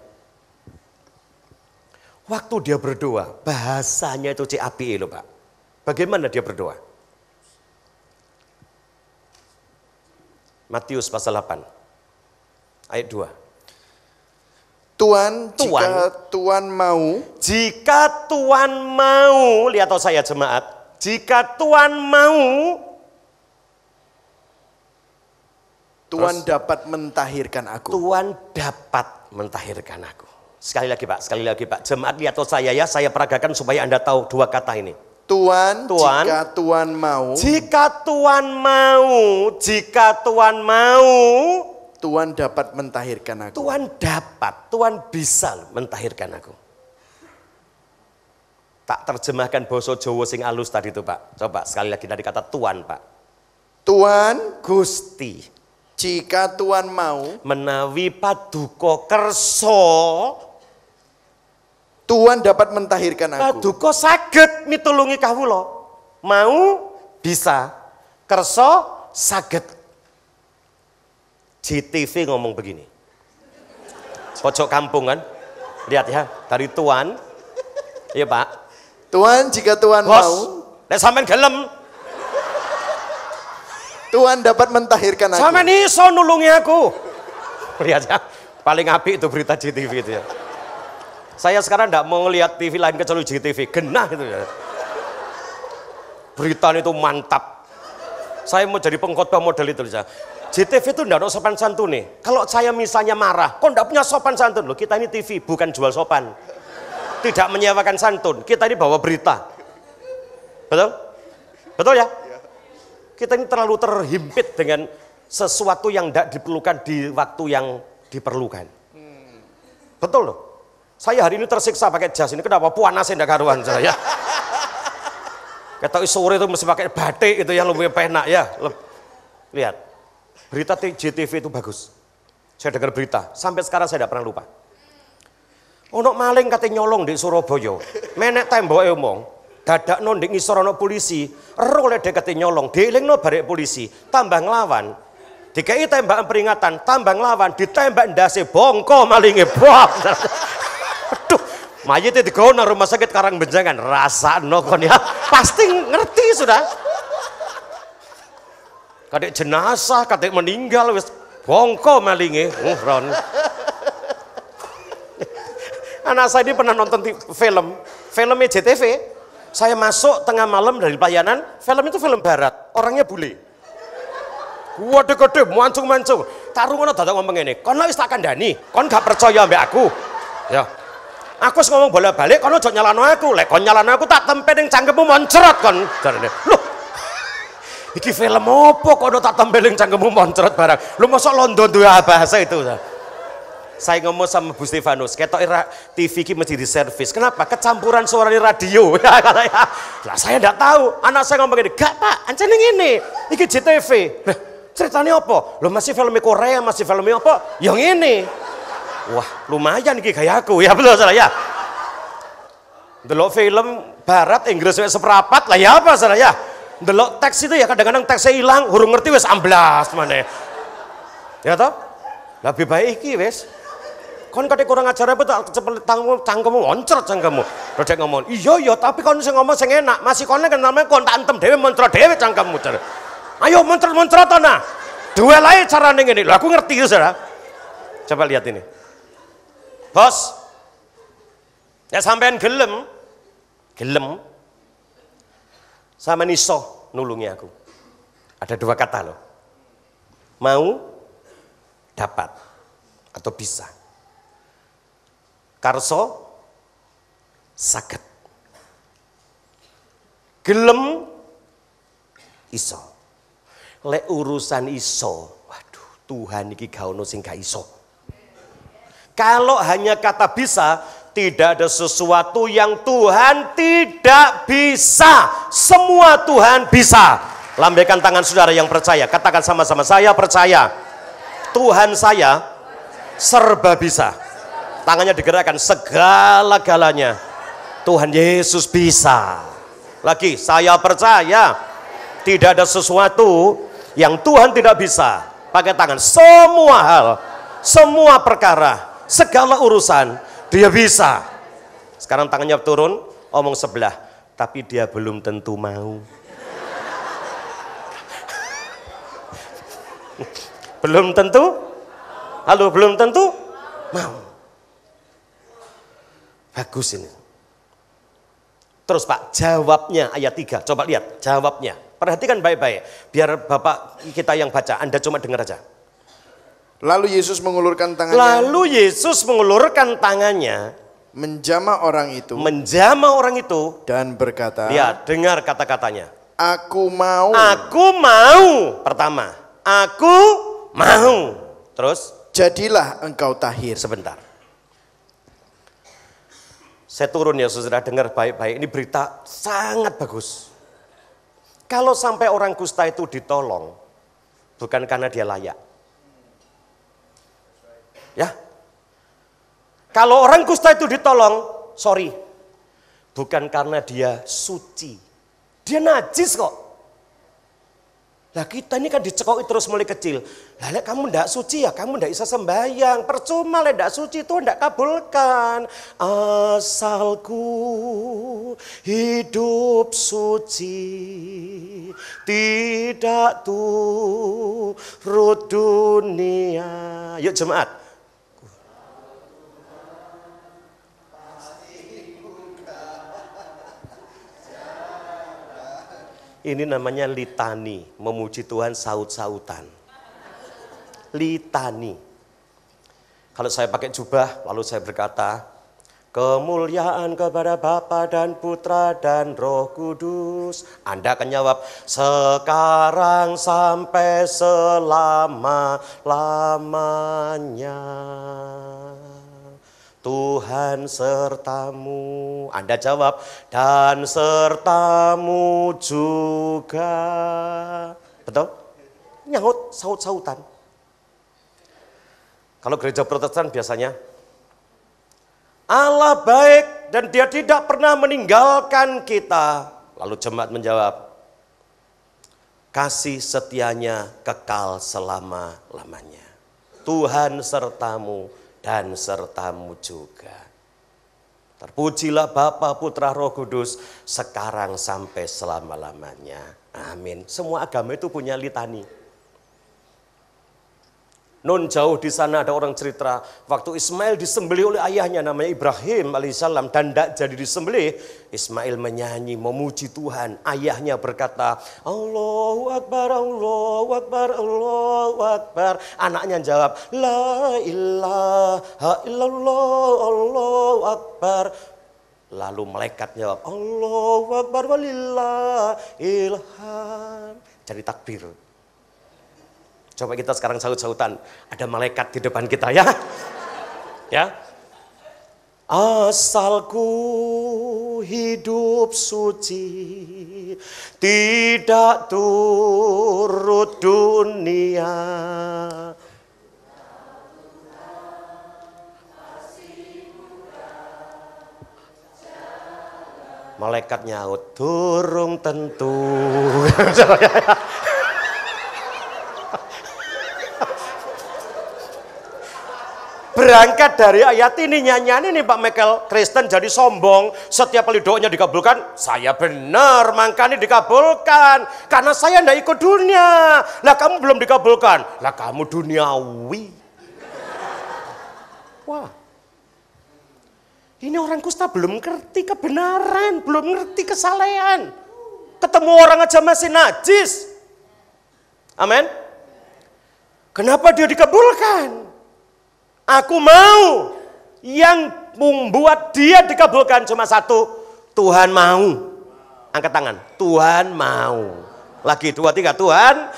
Waktu dia berdoa, bahasanya itu CAPI loh Pak. Bagaimana dia berdoa? Matius pasal 8 ayat 2.
Tuan, Tuan, jika Tuan mau,
jika Tuan mau, lihat atau saya jemaat, jika Tuan mau, Tuhan Terus,
dapat mentahirkan aku. Tuhan
dapat mentahirkan aku. Sekali lagi Pak, sekali lagi Pak. Jemaat lihat saya ya, saya peragakan supaya Anda tahu dua kata ini.
Tuhan. Tuhan. jika Tuan mau. Jika Tuhan mau, jika Tuhan mau. Tuhan
dapat mentahirkan aku. Tuhan dapat, Tuhan bisa mentahirkan aku. Tak terjemahkan boso Jawa sing alus tadi itu Pak. Coba sekali lagi dari kata Tuan Pak. Tuhan Gusti.
Jika Tuhan mau
menawi paduka kerso, Tuhan dapat mentahirkan aku. Paduka saged mitulungi kawula. Mau bisa kerso saged. JTV ngomong begini. Pojok kampung kan? Lihat ya, dari Tuhan.
Iya, Pak. Tuhan, jika Tuhan Bos, mau. Nek sampean gelem Tuhan dapat mentahirkan aku. Sama nih niso nulungi aku.
Lihat ya, paling api itu berita GTV itu ya. Saya sekarang tidak mau lihat TV lain kecuali GTV, genah itu ya. Berita itu mantap. Saya mau jadi pengkhotbah model itu ya. JTV itu tidak ada sopan santun nih. Kalau saya misalnya marah, kok tidak punya sopan santun? Loh, kita ini TV, bukan jual sopan. Tidak menyewakan santun, kita ini bawa berita. Betul? Betul ya? Kita ini terlalu terhimpit dengan sesuatu yang tidak diperlukan di waktu yang diperlukan. Hmm. Betul loh. Saya hari ini tersiksa pakai jas ini. Kenapa? Puanasnya tidak karuan saya. (laughs) Kata sore itu mesti pakai batik itu yang lebih penak ya. Lihat. Berita JTV itu bagus. Saya dengar berita. Sampai sekarang saya tidak pernah lupa. Ono maling katanya nyolong di Surabaya. Menek tembok ya, omong dadak nondik ngisorono polisi ero oleh deketi nyolong dieling no barek polisi tambah ngelawan dikei tembakan peringatan tambah ngelawan ditembak ndase bongko malinge buah (laughs) aduh mayitnya digawa rumah sakit karang benjangan rasa no ya pasti ngerti sudah kadek jenazah, kadek meninggal wis bongko malinge ngron. Uh, (laughs) Anak saya ini pernah nonton film, filmnya JTV, saya masuk tengah malam dari pelayanan, film itu film barat, orangnya bule. Waduh gede, mancung-mancung. mana dadak ngomong ngene, "Kon wis tak kandhani, kon gak percaya mbek aku." Ya. Aku wis ngomong bolak balik kon aja nyalano aku. Lek kon nyalano aku tak tempe ning cangkemmu moncrot kon. Jarene. Loh. Iki film opo kok tak tempe ning cangkemmu moncrot barang. Lu mosok London duwe bahasa itu. Ya. Saya ngomong sama Bu Stefanus, ketok TV ini mesti diservis. Kenapa? Kecampuran suara di radio. (laughs) Ya, ya. lah saya tidak tahu. Anak saya ngomong gini, gak pak, ancen ini, ini JTV. Nah, ceritanya apa? Lo masih film e Korea, masih film e apa? Yang ini. Wah, lumayan kayak aku. ya betul saya. ya. Delok film barat Inggris seperapat lah ya apa saya? ya. Delok teks itu ya kadang-kadang teksnya hilang, huruf ngerti wes amblas mana. Ya toh? Lebih baik iki wes kon kate kurang ajar apa tak cepet tangmu cangkemmu moncrot cangkemmu terus ngomong iya iya tapi kon sing ngomong sing enak masih kon kenal namanya kon tak antem dhewe moncer, dhewe cangkemmu cer. ayo moncer to nah duel ae carane ngene lho aku ngerti ya ora coba lihat ini bos ya sampean gelem gelem sama niso nulungi aku ada dua kata loh mau dapat atau bisa Karso sakit. Gelem iso. Lek urusan iso, waduh Tuhan iki gak ono sing gak iso. Kalau hanya kata bisa, tidak ada sesuatu yang Tuhan tidak bisa. Semua Tuhan bisa. Lambaikan tangan saudara yang percaya. Katakan sama-sama, saya percaya. Tuhan saya serba bisa tangannya digerakkan segala-galanya Tuhan Yesus bisa lagi saya percaya tidak ada sesuatu yang Tuhan tidak bisa pakai tangan semua hal semua perkara segala urusan dia bisa sekarang tangannya turun omong sebelah tapi dia belum tentu mau (laughs) belum tentu halo belum tentu mau Bagus ini. Terus Pak, jawabnya ayat 3. Coba lihat jawabnya. Perhatikan baik-baik. Biar Bapak kita yang baca, Anda cuma dengar aja.
Lalu Yesus mengulurkan tangannya. Lalu Yesus mengulurkan tangannya. Menjama orang itu. Menjama orang itu. Dan berkata. Lihat,
dengar kata-katanya.
Aku mau. Aku mau. Pertama, aku mau. Terus. Jadilah engkau tahir. Sebentar.
Saya turun ya saudara dengar baik-baik, ini berita sangat bagus. Kalau sampai orang kusta itu ditolong, bukan karena dia layak. Ya, kalau orang kusta itu ditolong, sorry, bukan karena dia suci. Dia najis kok. Nah kita ini kan dicekoki terus mulai kecil. Lah kamu tidak suci ya kamu tidak bisa sembahyang. Percuma lek tidak suci itu tidak kabulkan. Asalku hidup suci tidak turut dunia. Yuk jemaat. Ini namanya litani, memuji Tuhan saut-sautan. Litani. Kalau saya pakai jubah, lalu saya berkata, Kemuliaan kepada Bapa dan Putra dan Roh Kudus. Anda akan jawab, sekarang sampai selama-lamanya. Tuhan sertamu. Anda jawab, dan sertamu juga. Betul? Nyaut, saut-sautan. Kalau gereja protestan biasanya, Allah baik dan dia tidak pernah meninggalkan kita. Lalu jemaat menjawab, kasih setianya kekal selama-lamanya. Tuhan sertamu dan sertamu juga. Terpujilah Bapa, Putra, Roh Kudus sekarang sampai selama-lamanya. Amin. Semua agama itu punya litani. Non jauh di sana ada orang cerita waktu Ismail disembeli oleh ayahnya namanya Ibrahim alaihissalam dan tidak jadi disembeli Ismail menyanyi memuji Tuhan. Ayahnya berkata Allahu Akbar, Allahu Akbar, Allahu Akbar. Anaknya jawab La ilaha illallah, Allahu Akbar. Lalu malaikat jawab Allahu Akbar walillah ilham. Jadi takbir. Coba kita sekarang saut-sautan. Ada malaikat di depan kita ya. ya. Asalku hidup suci, tidak turut dunia. Malaikatnya turun tentu. (laughs) berangkat dari ayat ini nyanyian ini Pak Michael Kristen jadi sombong setiap kali doanya dikabulkan saya benar makanya dikabulkan karena saya tidak ikut dunia lah kamu belum dikabulkan lah kamu duniawi wah ini orang kusta belum ngerti kebenaran belum ngerti kesalehan ketemu orang aja masih najis amin kenapa dia dikabulkan Aku mau yang membuat dia dikabulkan cuma satu. Tuhan mau. Angkat tangan. Tuhan mau. Lagi dua tiga. Tuhan.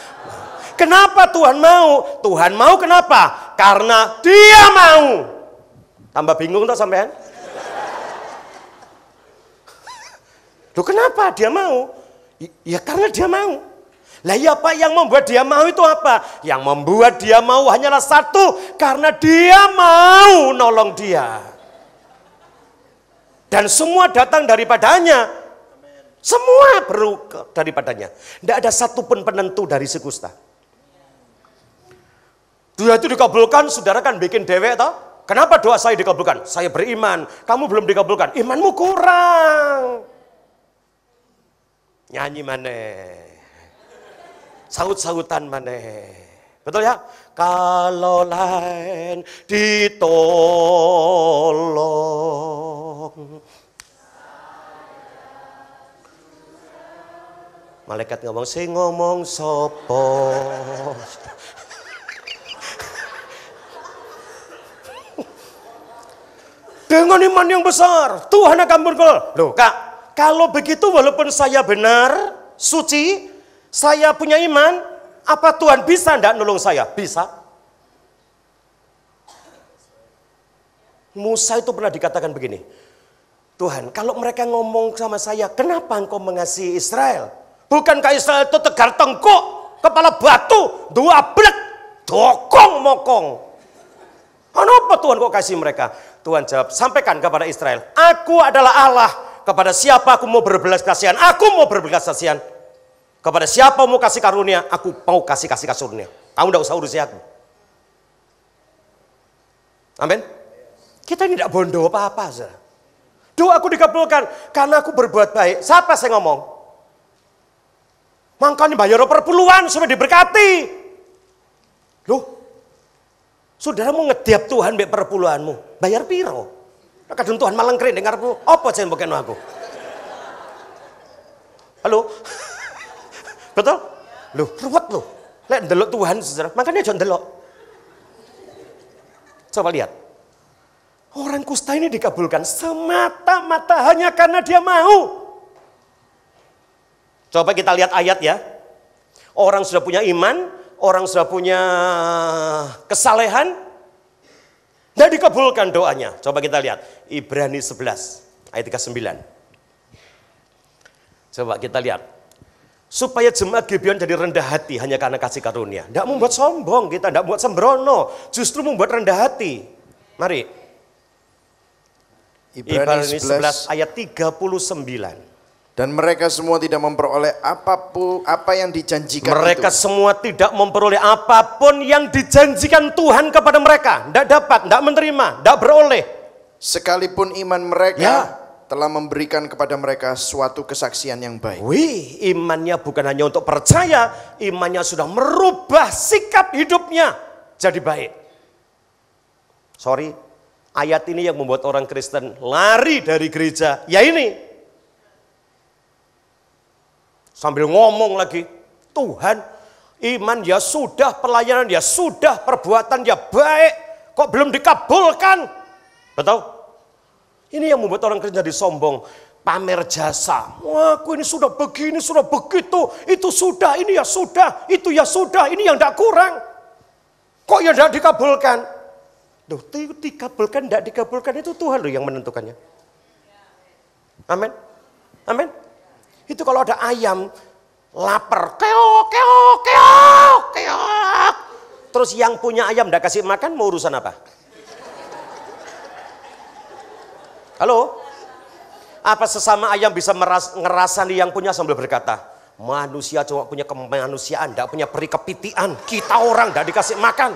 Kenapa Tuhan mau? Tuhan mau kenapa? Karena dia mau. Tambah bingung tak sampean? tuh kenapa dia mau? Ya, ya karena dia mau. Lah ya Pak, yang membuat dia mau itu apa? Yang membuat dia mau hanyalah satu, karena dia mau nolong dia. Dan semua datang daripadanya. Semua perlu daripadanya. Tidak ada satu pun penentu dari si Kusta. Doa itu dikabulkan, saudara kan bikin dewek toh. Kenapa doa saya dikabulkan? Saya beriman, kamu belum dikabulkan. Imanmu kurang. Nyanyi mana? sahut-sahutan mana? Betul ya? Kalau lain ditolong. Malaikat ngomong si ngomong sopo. Dengan iman yang besar, Tuhan akan berkata, "Loh, Kak, kalau begitu walaupun saya benar, suci, saya punya iman, apa Tuhan bisa tidak nolong saya? Bisa. Musa itu pernah dikatakan begini, Tuhan, kalau mereka ngomong sama saya, kenapa engkau mengasihi Israel? Bukankah Israel itu tegar tengkuk, kepala batu, dua blek, dokong mokong. Kenapa Tuhan kok kasih mereka? Tuhan jawab, sampaikan kepada Israel, aku adalah Allah, kepada siapa aku mau berbelas kasihan, aku mau berbelas kasihan. Kepada siapa mau kasih karunia, aku mau kasih kasih karunia. Kamu tidak usah urusi aku. Amin. Kita ini tidak bondo apa-apa. Doa aku dikabulkan karena aku berbuat baik. Siapa saya ngomong? Makanya bayar perpuluhan supaya diberkati. Loh, saudara mau ngediap Tuhan biar perpuluhanmu. Bayar piro? Kadang Tuhan malengkrin dengar apa saya bukan aku. Halo? Betul? Loh, ruwet loh. Lihat delok Tuhan saudara, makanya jangan delok. Coba lihat. Orang kusta ini dikabulkan semata-mata hanya karena dia mau. Coba kita lihat ayat ya. Orang sudah punya iman, orang sudah punya kesalehan, dan dikabulkan doanya. Coba kita lihat. Ibrani 11 ayat 39. Coba kita lihat supaya jemaat Gibeon jadi rendah hati hanya karena kasih karunia. Tidak membuat sombong kita, tidak membuat sembrono, justru membuat
rendah hati. Mari. Ibrani 11, 11 ayat 39. Dan mereka semua tidak memperoleh apapun apa yang dijanjikan. Mereka itu.
semua tidak memperoleh apapun yang dijanjikan Tuhan kepada mereka.
Tidak dapat, tidak menerima, tidak beroleh. Sekalipun iman mereka ya telah memberikan kepada mereka suatu kesaksian yang baik. Wih, imannya bukan hanya untuk percaya, imannya sudah merubah sikap hidupnya jadi baik.
Sorry, ayat ini yang membuat orang Kristen lari dari gereja. Ya ini. Sambil ngomong lagi, Tuhan, iman ya sudah, pelayanan ya sudah, perbuatan ya baik, kok belum dikabulkan? Betul? Ini yang membuat orang kerja jadi sombong. Pamer jasa. Wah, aku ini sudah begini, sudah begitu. Itu sudah, ini ya sudah, itu ya sudah, ini yang tidak kurang. Kok ya tidak dikabulkan? Duh, dikabulkan, tidak dikabulkan itu Tuhan loh yang menentukannya. Amin. Amin. Itu kalau ada ayam lapar, keok, keok, keok, keok. Terus yang punya ayam tidak kasih makan mau urusan apa? Halo? Apa sesama ayam bisa meras, ngerasani yang punya sambil berkata, manusia cuma punya kemanusiaan, tidak punya peri kepitian. Kita orang tidak dikasih makan.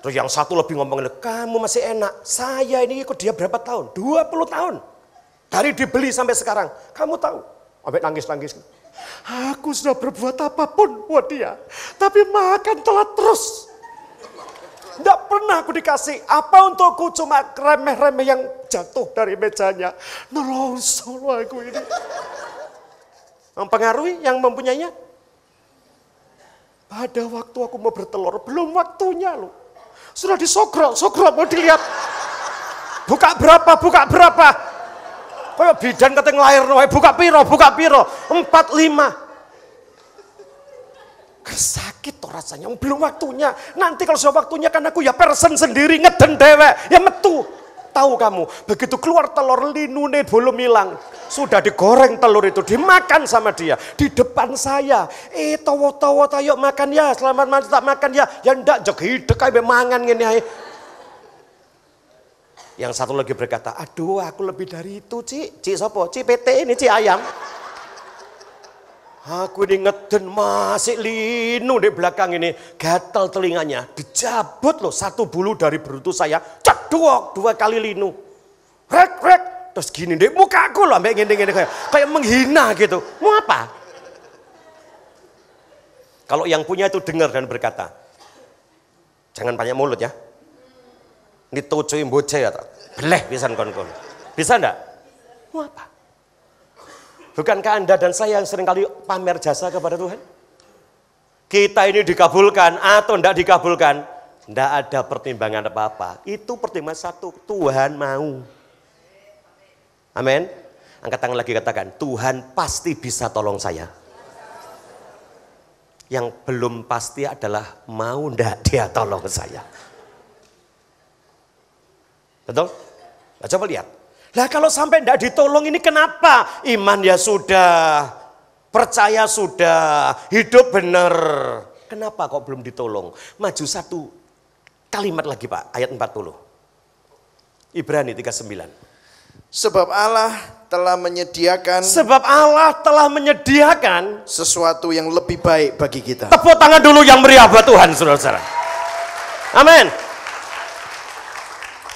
Terus yang satu lebih ngomong, kamu masih enak. Saya ini ikut dia berapa tahun? 20 tahun. Dari dibeli sampai sekarang. Kamu tahu? Sampai nangis-nangis. Aku sudah berbuat apapun buat dia. Tapi makan telat terus. Tidak pernah aku dikasih apa untukku cuma remeh-remeh yang jatuh dari mejanya. Nelongsor aku ini. Mempengaruhi yang mempunyainya. Pada waktu aku mau bertelur, belum waktunya loh. Sudah disogrok, sogrok mau dilihat. Buka berapa, buka berapa. Kayak bidan kata lahir, eh, buka piro, buka piro. Empat, lima. Kesal sakit toh rasanya, belum waktunya. Nanti kalau sudah waktunya kan aku ya persen sendiri, ngeden dewek, ya metu. Tahu kamu, begitu keluar telur linune belum hilang. Sudah digoreng telur itu, dimakan sama dia. Di depan saya, eh tawa-tawa tayo makan ya, selamat malam tak makan ya. Ya ndak jek hidek kayak mangan ngene Yang satu lagi berkata, aduh aku lebih dari itu cik cik sopo? cik PT ini, cik ayam. Aku ini ngeden masih linu di belakang ini. Gatal telinganya. Dijabut loh satu bulu dari berutu saya. Cek dua, kali linu. Rek, rek. Terus gini deh muka aku loh. ambil gini, gini, kayak, kayak menghina gitu. Mau apa? Kalau yang punya itu dengar dan berkata. Jangan banyak mulut ya. Ini tujuh mboce ya. Beleh bisa kon-kon. Bisa enggak? Mau apa? Bukankah Anda dan saya yang seringkali pamer jasa kepada Tuhan? Kita ini dikabulkan atau tidak dikabulkan, tidak ada pertimbangan apa-apa. Itu pertimbangan satu, Tuhan mau. Amin. Angkat tangan lagi katakan, Tuhan pasti bisa tolong saya. Yang belum pasti adalah mau tidak dia tolong saya. Betul? Nah, coba lihat, lah kalau sampai tidak ditolong ini kenapa? Iman ya sudah, percaya sudah, hidup benar. Kenapa kok belum ditolong?
Maju satu kalimat lagi Pak, ayat 40. Ibrani 39. Sebab Allah telah menyediakan Sebab Allah telah menyediakan sesuatu yang lebih baik bagi kita. Tepuk
tangan dulu yang meriah buat Tuhan, Saudara-saudara.
Amin.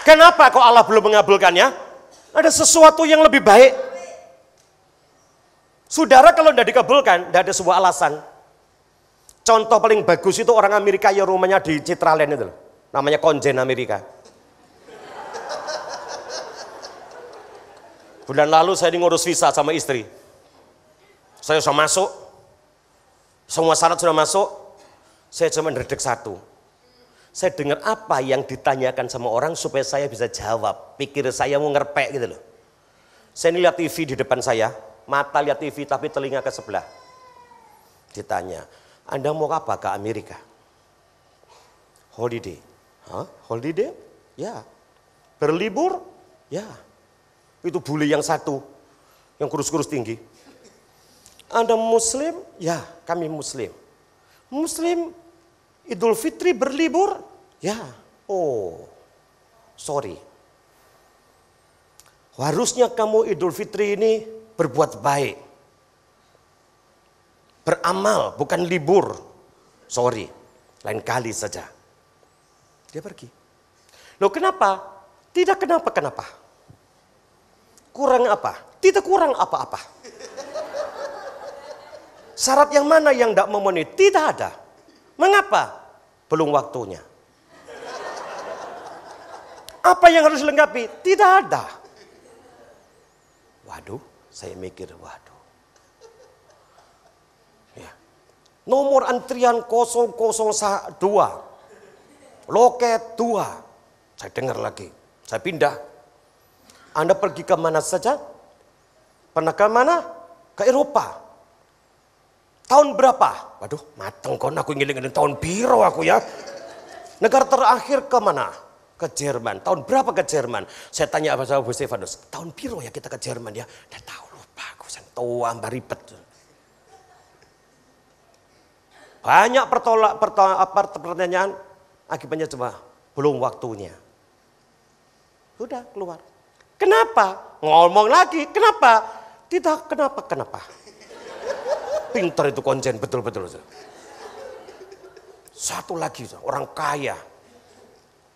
Kenapa kok Allah belum
mengabulkannya? Ada sesuatu yang lebih baik. Saudara kalau tidak dikabulkan, tidak ada sebuah alasan. Contoh paling bagus itu orang Amerika yang rumahnya di Citraland itu Namanya Konjen Amerika. Bulan lalu saya ngurus visa sama istri. Saya sudah masuk. Semua syarat sudah masuk. Saya cuma ngedek satu saya dengar apa yang ditanyakan sama orang supaya saya bisa jawab. Pikir saya mau ngerpek gitu loh. Saya lihat TV di depan saya, mata lihat TV tapi telinga ke sebelah. Ditanya, Anda mau apa ke Amerika? Holiday. Hah? Holiday? Ya. Berlibur? Ya. Itu bule yang satu, yang kurus-kurus tinggi. Anda muslim? Ya, kami muslim. Muslim Idul Fitri berlibur? Ya. Oh, sorry. Harusnya kamu Idul Fitri ini berbuat baik. Beramal, bukan libur. Sorry, lain kali saja. Dia pergi. Loh kenapa? Tidak kenapa-kenapa. Kurang apa? Tidak kurang apa-apa. Syarat yang mana yang tidak memenuhi? Tidak ada. Mengapa? belum waktunya. Apa yang harus dilengkapi? Tidak ada. Waduh, saya mikir, waduh. Ya. Nomor antrian 002. Loket 2. Saya dengar lagi. Saya pindah. Anda pergi ke mana saja? Pernah ke mana? Ke Eropa. Tahun berapa? Waduh, mateng kon aku ngiling-ngiling tahun biro aku ya. Negara terakhir ke mana? Ke Jerman. Tahun berapa ke Jerman? Saya tanya apa sama Bu Stefanus. Tahun biro ya kita ke Jerman ya. Dan tahu lupa aku tua mbak ribet. Banyak pertolak pertolak pertanyaan akibatnya cuma belum waktunya. Sudah keluar. Kenapa? Ngomong lagi, kenapa? Tidak kenapa kenapa. Pinter itu konjen, betul-betul. Satu lagi, orang kaya.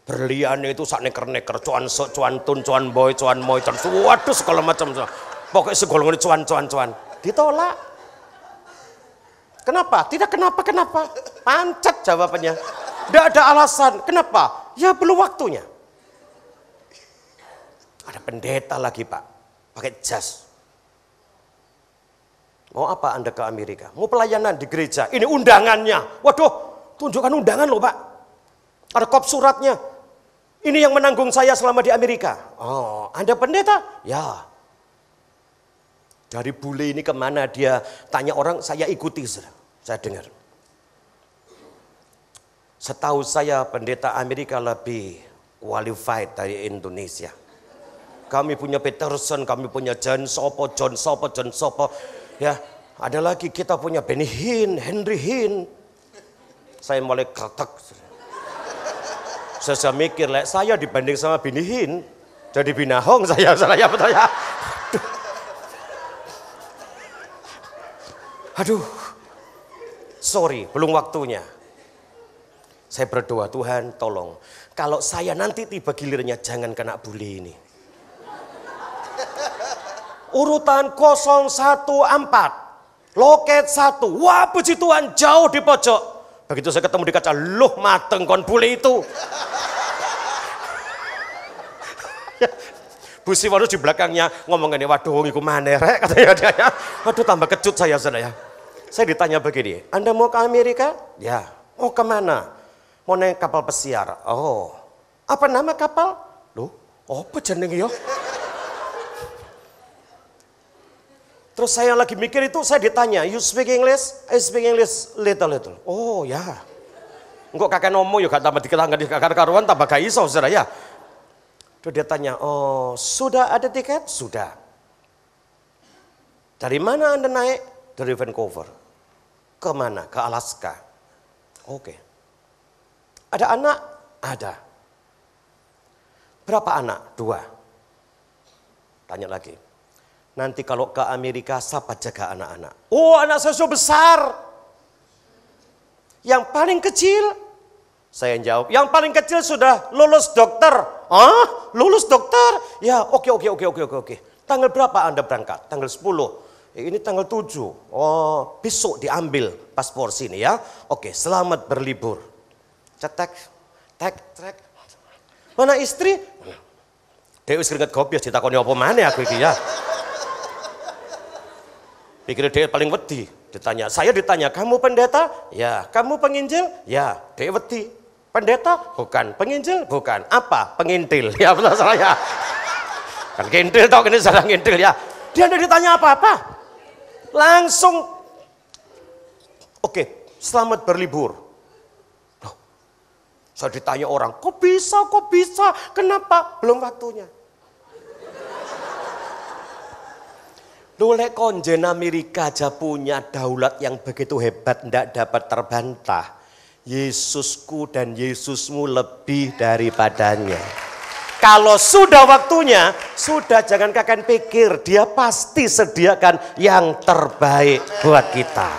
berlian itu sak neker-neker, cuan sok, cuan tun, cuan boy, cuan moy, cuan waduh segala macam. Pokoknya segolongan cuan, cuan, cuan. Ditolak. Kenapa? Tidak kenapa-kenapa. Pancet jawabannya. Tidak ada alasan. Kenapa? Ya belum waktunya. Ada pendeta lagi pak, pakai jas Mau oh, apa Anda ke Amerika? Mau pelayanan di gereja. Ini undangannya. Waduh, tunjukkan undangan loh Pak. Ada kop suratnya. Ini yang menanggung saya selama di Amerika. Oh, Anda pendeta? Ya. Dari bule ini kemana dia tanya orang, saya ikuti. Saya dengar. Setahu saya pendeta Amerika lebih qualified dari Indonesia. Kami punya Peterson, kami punya John Sopo, John Sopo, John Sopo Ya, ada lagi kita punya Benny Hin, Henry Hin. Saya mulai kretek. Saya, mikir, like, saya dibanding sama Benny Hin, jadi binahong saya, (laughs) saya betul ya. Aduh. Aduh, sorry, belum waktunya. Saya berdoa, Tuhan tolong. Kalau saya nanti tiba gilirnya, jangan kena bully ini urutan 014. Loket 1. Wah puji Tuhan jauh di pojok. Begitu saya ketemu di kaca, loh mateng kon bule itu. (laughs) Bu Siwanus di belakangnya ngomong ini, waduh ngikut mana rek katanya dia. Ya. Waduh tambah kecut saya saudara ya. Saya ditanya begini, Anda mau ke Amerika? Ya. Mau oh, kemana? Mau naik kapal pesiar. Oh. Apa nama kapal? Loh, apa jeneng yo? Ya? Terus saya lagi mikir itu saya ditanya, you speak English? I speak English little little. Oh ya. Yeah. kakek nomo yuk ya tambah dikelang di kakak karuan tambah gak iso saudara ya. Terus dia tanya, oh sudah ada tiket? Sudah. Dari mana anda naik? Dari Vancouver. Kemana? Ke Alaska. Oke. Okay. Ada anak? Ada. Berapa anak? Dua. Tanya lagi. Nanti kalau ke Amerika, siapa jaga anak-anak? Oh, anak saya sudah besar. Yang paling kecil, saya yang jawab, yang paling kecil sudah lulus dokter. Ah, lulus dokter? Ya, oke, oke, oke, oke, oke, oke. Tanggal berapa Anda berangkat? Tanggal 10. Eh, ini tanggal 7. Oh, besok diambil paspor sini ya. Oke, selamat berlibur. Cetek, tek, tek. Mana istri? Dewi keringet kopi, ditakoni apa mana aku ini ya. Pikir dia paling wedi. Ditanya, saya ditanya, kamu pendeta? Ya. Kamu penginjil? Ya. Dia wedi. Pendeta? Bukan. Penginjil? Bukan. Apa? Pengintil. (laughs) Ya betul saya. Kan kintil tau, ini salah kintil ya. Dia tidak ditanya apa-apa. Langsung. Oke, selamat berlibur. saya ditanya orang, kok bisa, kok bisa, kenapa? Belum waktunya. Nulek konjen Amerika aja punya daulat yang begitu hebat ndak dapat terbantah. Yesusku dan Yesusmu lebih daripadanya. Kalau sudah waktunya, sudah jangan kakan pikir, dia pasti sediakan yang terbaik Amen. buat kita.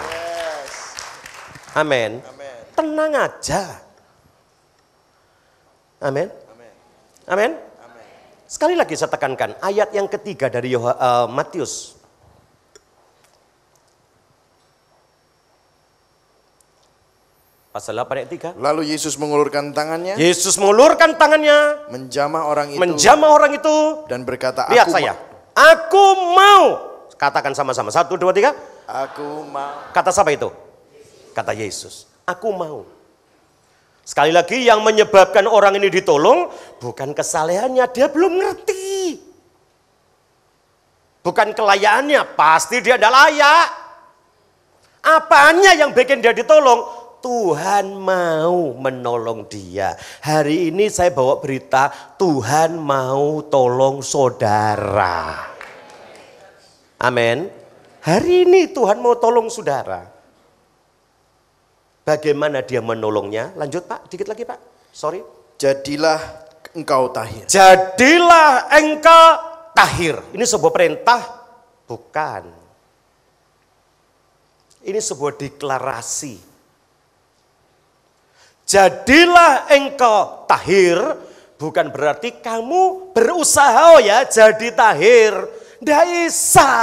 Amin. Tenang aja. Amin. Amin. Sekali lagi saya tekankan ayat yang ketiga dari eh, Matius Pasal 8 ayat 3.
Lalu Yesus mengulurkan tangannya. Yesus mengulurkan tangannya. Menjamah orang itu. Menjamah orang itu. Dan berkata, Lihat aku saya.
Aku mau. Katakan sama-sama. Satu, dua, tiga. Aku mau. Kata siapa itu? Kata Yesus. Aku mau. Sekali lagi yang menyebabkan orang ini ditolong bukan kesalehannya, dia belum ngerti. Bukan kelayaannya, pasti dia tidak layak. Apanya yang bikin dia ditolong? Tuhan mau menolong dia. Hari ini saya bawa berita, Tuhan mau tolong saudara. Amin. Hari ini Tuhan mau tolong saudara. Bagaimana dia menolongnya?
Lanjut Pak, dikit lagi Pak. Sorry. Jadilah engkau tahir. Jadilah engkau
tahir. Ini sebuah perintah? Bukan. Ini sebuah deklarasi Jadilah engkau tahir, bukan berarti kamu berusaha oh ya jadi tahir. Daisa.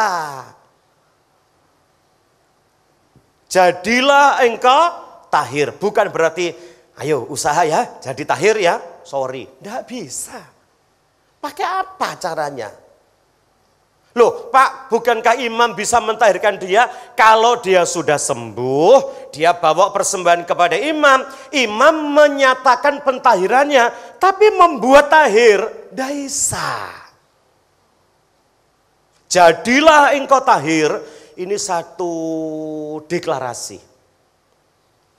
Jadilah engkau tahir, bukan berarti ayo usaha ya jadi tahir ya. Sorry, tidak bisa. Pakai apa caranya? Loh, Pak, bukankah imam bisa mentahirkan dia kalau dia sudah sembuh, dia bawa persembahan kepada imam, imam menyatakan pentahirannya tapi membuat tahir daisa. Jadilah engkau tahir, ini satu deklarasi.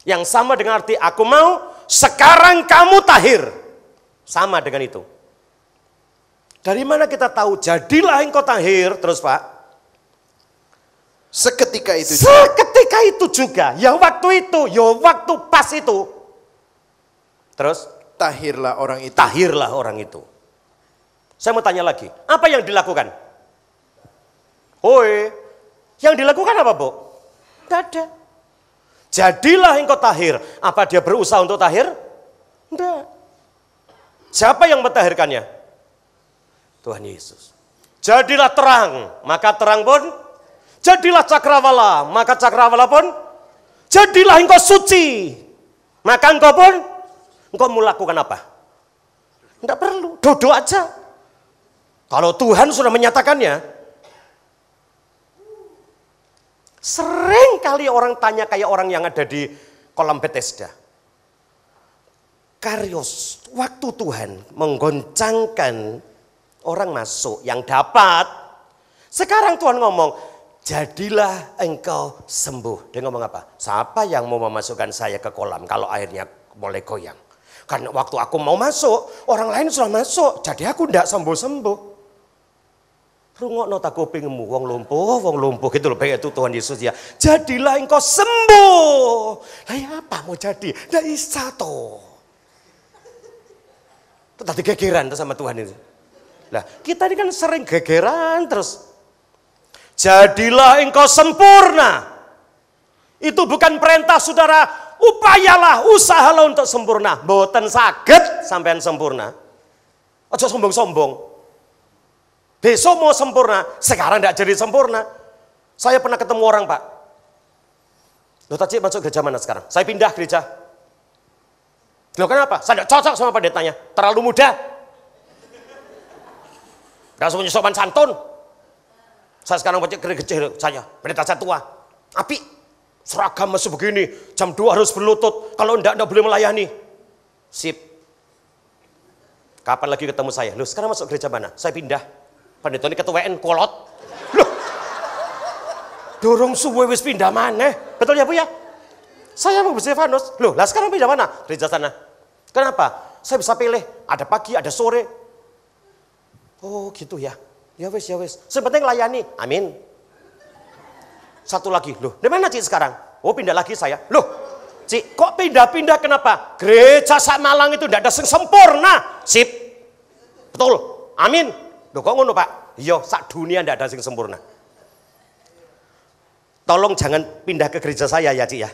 Yang sama dengan arti aku mau sekarang kamu tahir. Sama dengan itu. Dari mana kita tahu jadilah engkau tahir terus Pak? Seketika itu juga. Seketika itu juga. Ya waktu itu, ya waktu pas itu. Terus? Tahirlah orang itu. Tahirlah orang itu. Saya mau tanya lagi, apa yang dilakukan? Hoi, yang dilakukan apa bu? Tidak ada. Jadilah engkau tahir. Apa dia berusaha untuk tahir? Tidak. Siapa yang mentahirkannya? Tuhan Yesus. Jadilah terang, maka terang pun. Jadilah cakrawala, maka cakrawala pun. Jadilah engkau suci, maka engkau pun. Engkau mau lakukan apa? Tidak perlu, duduk aja. Kalau Tuhan sudah menyatakannya, Sering kali orang tanya kayak orang yang ada di kolam Bethesda. Karios, waktu Tuhan menggoncangkan Orang masuk yang dapat. Sekarang Tuhan ngomong, jadilah engkau sembuh. Dia ngomong apa? Siapa yang mau memasukkan saya ke kolam kalau airnya mulai goyang? Karena waktu aku mau masuk, orang lain sudah masuk. Jadi aku tidak sembuh-sembuh. Rungok nota kupingmu, wong lumpuh, wong lumpuh gitu loh. Baik itu Tuhan Yesus ya. Jadilah engkau sembuh. Lah ya apa mau jadi? Tidak bisa toh. Itu tadi kekiran sama Tuhan itu. Lah, kita ini kan sering gegeran terus. Jadilah engkau sempurna. Itu bukan perintah saudara, upayalah, usahalah untuk sempurna. Boten sakit sampean sempurna. Ojo sombong-sombong. Besok mau sempurna, sekarang tidak jadi sempurna. Saya pernah ketemu orang pak. Loh tadi masuk gereja mana sekarang? Saya pindah gereja. Loh kenapa? Saya tidak cocok sama pendetanya. Terlalu muda, gak punya sopan santun. Saya sekarang baca kering kecil saya. Pendeta saya tua. Api. Seragam masih begini. Jam 2 harus berlutut. Kalau enggak, enggak boleh melayani. Sip. Kapan lagi ketemu saya? Lu sekarang masuk gereja mana? Saya pindah. Pendeta ini WN kolot. lu Dorong suwe wis pindah mana? Betul ya Bu ya? Saya mau Stefanus. lu lah sekarang pindah mana? Gereja sana. Kenapa? Saya bisa pilih. Ada pagi, ada sore, Oh gitu ya. Ya wes ya wes. Sebenarnya layani, Amin. Satu lagi. Loh, di mana Cik sekarang? Oh pindah lagi saya. Loh, Cik kok pindah-pindah kenapa? Gereja saat Malang itu tidak ada yang sempurna. Sip. Betul. Amin. Loh kok ngono Pak? Iya, sak dunia tidak ada yang sempurna. Tolong jangan pindah ke gereja saya ya Cik ya.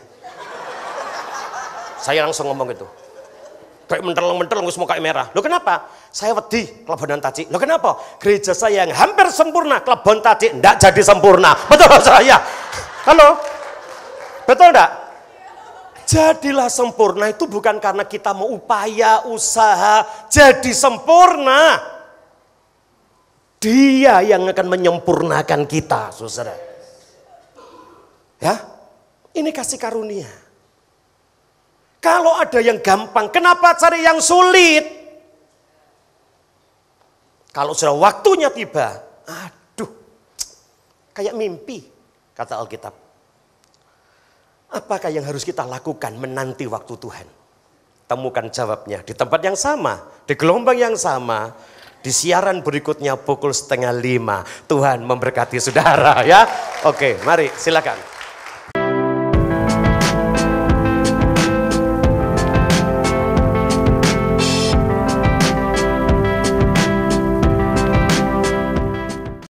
Saya langsung ngomong itu kayak menteleng-menteleng semua kayak merah. Lo kenapa? Saya wedi kelebihan tadi. Lo kenapa? Gereja saya yang hampir sempurna kelebihan tadi tidak jadi sempurna. Betul saya. Halo. Betul tidak, Jadilah sempurna itu bukan karena kita mau upaya, usaha jadi sempurna. Dia yang akan menyempurnakan kita, saudara. Ya, ini kasih karunia. Kalau ada yang gampang, kenapa cari yang sulit? Kalau sudah waktunya tiba, aduh, kayak mimpi, kata Alkitab. Apakah yang harus kita lakukan menanti waktu Tuhan? Temukan jawabnya di tempat yang sama, di gelombang yang sama, di siaran berikutnya pukul setengah lima. Tuhan memberkati saudara ya. Oke, mari silakan.